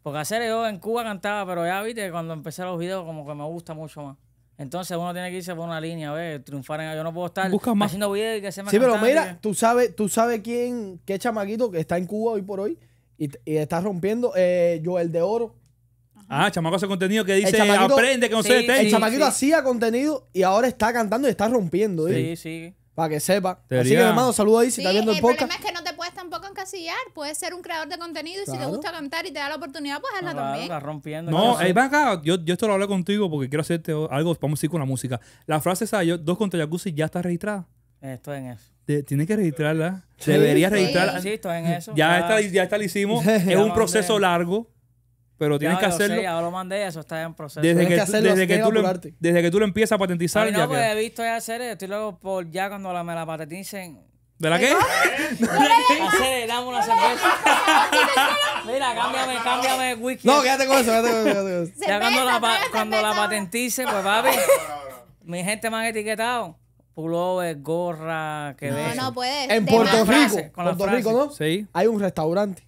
Porque hacer yo en Cuba cantaba, pero ya viste, cuando empecé los videos como que me gusta mucho más. Entonces uno tiene que irse por una línea, ver, Triunfar en Yo no puedo estar haciendo videos y que se me Sí, pero mira, tú sabes, tú sabes quién, qué chamaquito que está en Cuba hoy por hoy y, está rompiendo. Yo eh, el de Oro Ah, chamaco hace contenido que dice aprende que no se sé El chamaquito hacía contenido y ahora está cantando y está rompiendo. ¿eh? Sí, sí. Para que sepa. Así que, hermano, saludo ahí si está viendo el, podcast. El problema es que no te puedes tampoco encasillar. Puedes ser un creador de contenido y si te gusta cantar y te da la oportunidad, pues hazla claro, ah, también. Está rompiendo. No, hey, eh, ven acá. Yo, yo, esto lo hablé contigo porque quiero hacerte algo. Vamos a ir con la música. La frase esa, yo, dos contra jacuzzi, ya está registrada. Estoy en eso. Tienes que registrarla. Deberías registrarla. Sí, estoy en eso. Ya, ya. ya esta la hicimos. es un proceso largo pero tienes que hacerlo. Sé, lo mandé, eso está en proceso. Desde que, desde, que tú lo, em- desde que tú lo empiezas a patentizar. ya. no, ya pues he visto ya hacer esto luego por ya cuando me la patenticen. ¿De la qué? hacer, dame una cerveza. Mira, cámbiame, cámbiame el whisky. No, quédate con eso, quédate con eso. ya cuando la, cuando la patentice, pues papi, mi gente me han etiquetado pullover, gorra, que No, no puede. En Puerto Rico, Puerto Rico, ¿no? Sí. Hay un restaurante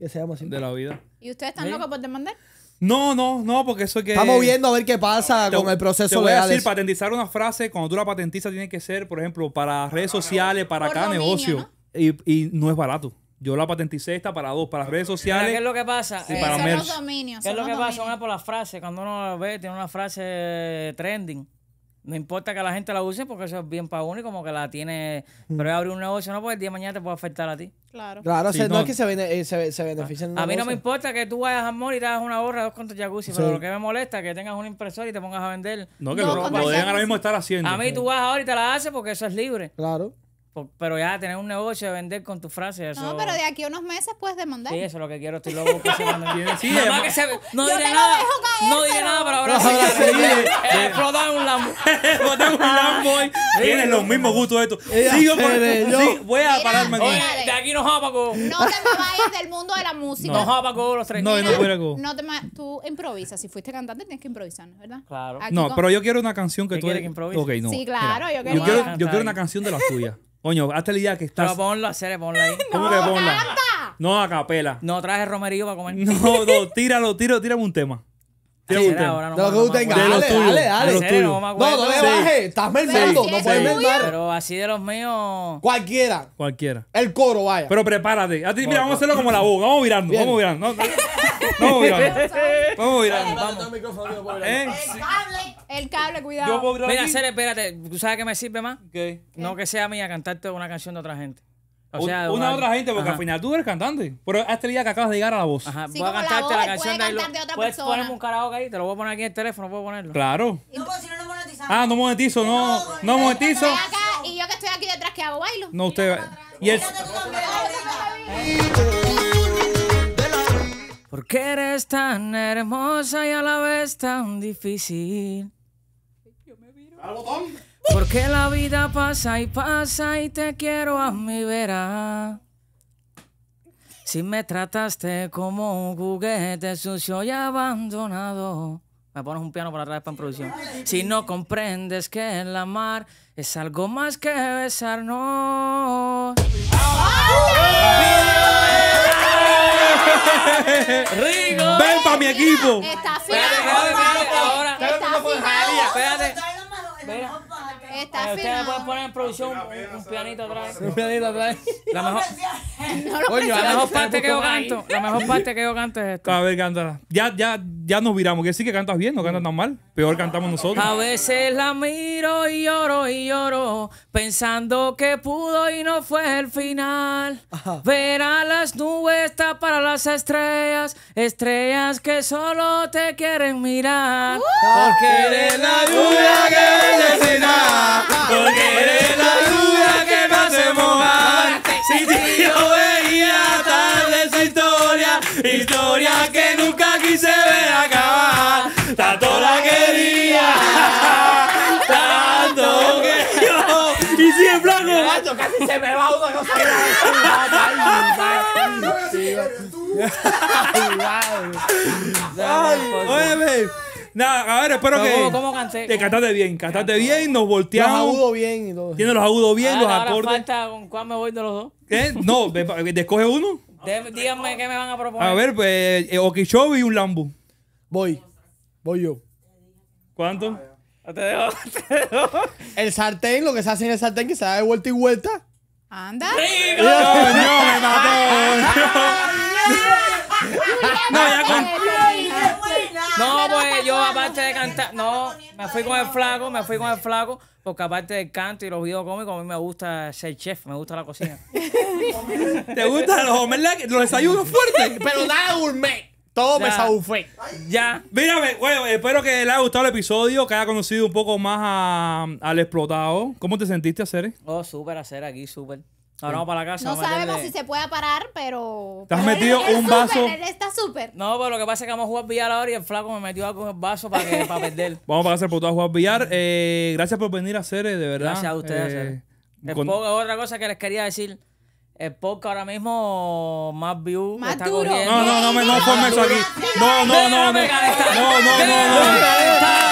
que se llama así. De la vida. ¿Y ustedes están locos por demandar? No, no, no, porque eso es que. Estamos viendo a ver qué pasa con el proceso te voy decir, patentizar una frase, cuando tú la patentizas, tiene que ser, por ejemplo, para redes sociales, para cada negocio. Y, y no es barato. Yo la patenticé esta para dos, para redes sociales. ¿Qué es lo que pasa? Eh, para Dominios, ¿Qué es lo que pasa? Una por la frase. Cuando uno ve, tiene una frase trending. No importa que la gente la use porque eso es bien para uno y como que la tiene. pero Pero abrir un negocio, no, porque el día de mañana te puede afectar a ti. Claro. Claro, no, es que se, eh, se, beneficien. A, a mí no me importa que tú vayas a Amor y te hagas una gorra, dos contra jacuzzi, pero lo que me molesta es que tengas un impresor y te pongas a vender. No, que lo, lo ahora mismo estar haciendo. A mí tú vas ahora y te la haces porque eso es libre. Claro. Pero ya tener un negocio, de vender con tu frase, No, pero de aquí a unos meses puedes demandar. Sí, eso es lo que quiero, estoy loco. sí, Nada que se... No diré nada. no diré nada, para ahora sí. Explotar un Lambo. Explotar un lamboy Tienes los mismos gustos estos. Sigo sí, Voy a pararme aquí. De aquí no jopa. No te me vayas del mundo de la música. no apago los tres. No, no voy No te Tú improvisas. Si fuiste cantante, tienes que improvisar, ¿verdad? Claro. No, pero yo quiero una canción que tú. ¿Quieres que Ok, no. Sí, claro. Yo quiero una canción de la tuya Coño, hazte la idea que estás. Pero ponla, hacerle, ponla ahí. ¿Cómo que ponla? No, a capela. No traje romerillo para comer. No, no, tíralo, tíralo, tírame un tema. Dale, sí, ahora no, dale, dale, dale, No, no, Estás mermando. No puedes mermar. Pero así de los míos. Cualquiera. Cualquiera. El coro, vaya. Pero prepárate. A ti, mira, vamos a hacerlo como la voz. Vamos mirando. Vamos mirando. vamos mirando. vamos mirando. Vamos. El cable. El cable, cuidado. Mira, Cere, espérate. ¿Tú sabes qué me sirve más? ¿Qué? No que sea mía cantarte una canción de otra gente. O sea, una otra gente, porque al final tú eres cantante. Pero hasta el día que acabas de llegar a la voz. Ajá, sí, voy a cantarte la, voz, canción de Ailón. Puedes ponerme un karaoke ahí, te lo voy a poner aquí en el teléfono, puedo ponerlo. Claro. No, pues, si no, no monetizamos. Ah, no monetizo, no, no, monetizo. y yo que estoy aquí detrás, que hago? Bailo. No, usted. Y ¿Por qué eres tan hermosa y a la vez tan difícil. Yo me viro. ¿Al botón? Porque la vida pasa y pasa y te quiero a mi vera. Si me trataste como un juguete sucio y abandonado. Me pones un piano para atrás para producción. Si no comprendes que el amar es algo más que besarnos. ¡Rigo! ¡Ven para mi equipo! Está eh, ustedes pueden poner en producción un, pianito atrás. Un pianito atrás. La mejor, la mejor parte que yo canto, la mejor parte que yo canto es esto A ver, cántala. Ya, ya, ya nos viramos. Que sí que cantas bien, no cantas tan mal. Peor cantamos nosotros. A veces la miro y lloro y lloro, pensando que pudo y no fue el final. Ver a las nubes para las estrellas, estrellas que solo te quieren mirar. Uh. Porque eres la lluvia que final porque eres la duda que me hace Si yo veía tarde esa historia, historia que nunca quise ver acabar. Tanto la quería, tanto que yo. Y si en blanco. Casi se me va Nada, a ver, espero que. ¿cómo- cómo canté? cantaste bien, cantaste bien, nos volteamos. Los agudos bien y todo. Tiene los agudos bien, ah, los Ahora- ahora falta con cuál me voy de los dos. ¿Qué? No, descoge uno. De- díganme qué me van a proponer. A ver, pues, eh, y un Lambo. Voy. Voy yo. ¿Cuánto? Ah, te dejo, te dejo. El sartén, lo que se hace en el sartén, que se da de vuelta y vuelta. Anda. ¡Rico! ¡No, me mató! No, ya con yo, aparte de cantar, no, me fui con el flaco, me fui con el flaco, porque aparte del canto y los videos cómicos, a mí me gusta ser chef, me gusta la cocina. ¿Te gustan los hombres los desayunos fuertes? Pero nada gourmet. Todo me Ya. Mírame, bueno, espero que les haya gustado el episodio, que haya conocido un poco más al explotado. ¿Cómo te sentiste, hacer Oh, súper, hacer aquí, súper. Eh, para la No sabemos si se puede parar, pero. ¿Te has metido un vaso? está súper. No, pero lo que pasa es que vamos a jugar billar ahora y el flaco me metió algo el vaso para, perder. Vamos a hacer por todas jugar billar. Eh, gracias por venir a hacer, eh, de verdad. Gracias a ustedes, otra cosa que les quería decir. El poco ahora mismo más view está No, no, no, no aquí. no, no, no. No, no, no, no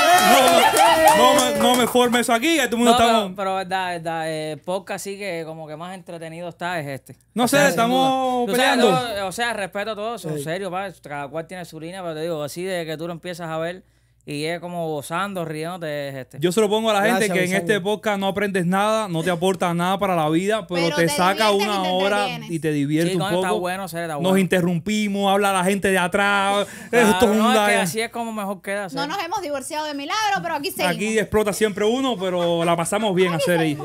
no, no, no, me formes aquí, este mundo no, pero, es verdad, verdad, eh, podcast sí que como que más entretenido está es este. No sé, estamos peleando. o sea, respeto a todos, en serio, cada cual tiene su línea, pero te digo, así de que tú lo empiezas a ver y es como gozando, riéndote. Este. Yo se lo pongo a la gente que en este podcast no aprendes nada, no te aporta nada para la vida, pero, te, saca una hora y te divierte un poco. Nos interrumpimos, habla la gente de atrás. Ah, es un así es como mejor queda. No nos hemos divorciado de milagro, pero aquí seguimos. Aquí explota siempre uno, pero la pasamos bien a hacer ahí.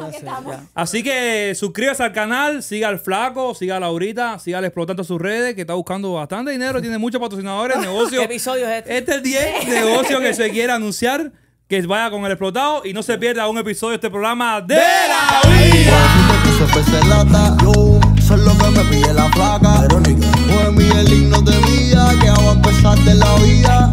Así que suscríbase al canal, siga al flaco, siga a Laurita, siga explotando sus redes, que está buscando bastante dinero, tiene muchos patrocinadores, ¿Qué negocios. este? Este es el 10, negocios que se quiera anunciar, que vaya con el explotado y no se pierda un episodio de este programa de, la vida. Yo solo que me pide la placa. Verónica. Fue pues mi el himno de mía que hago a empezar de la vida.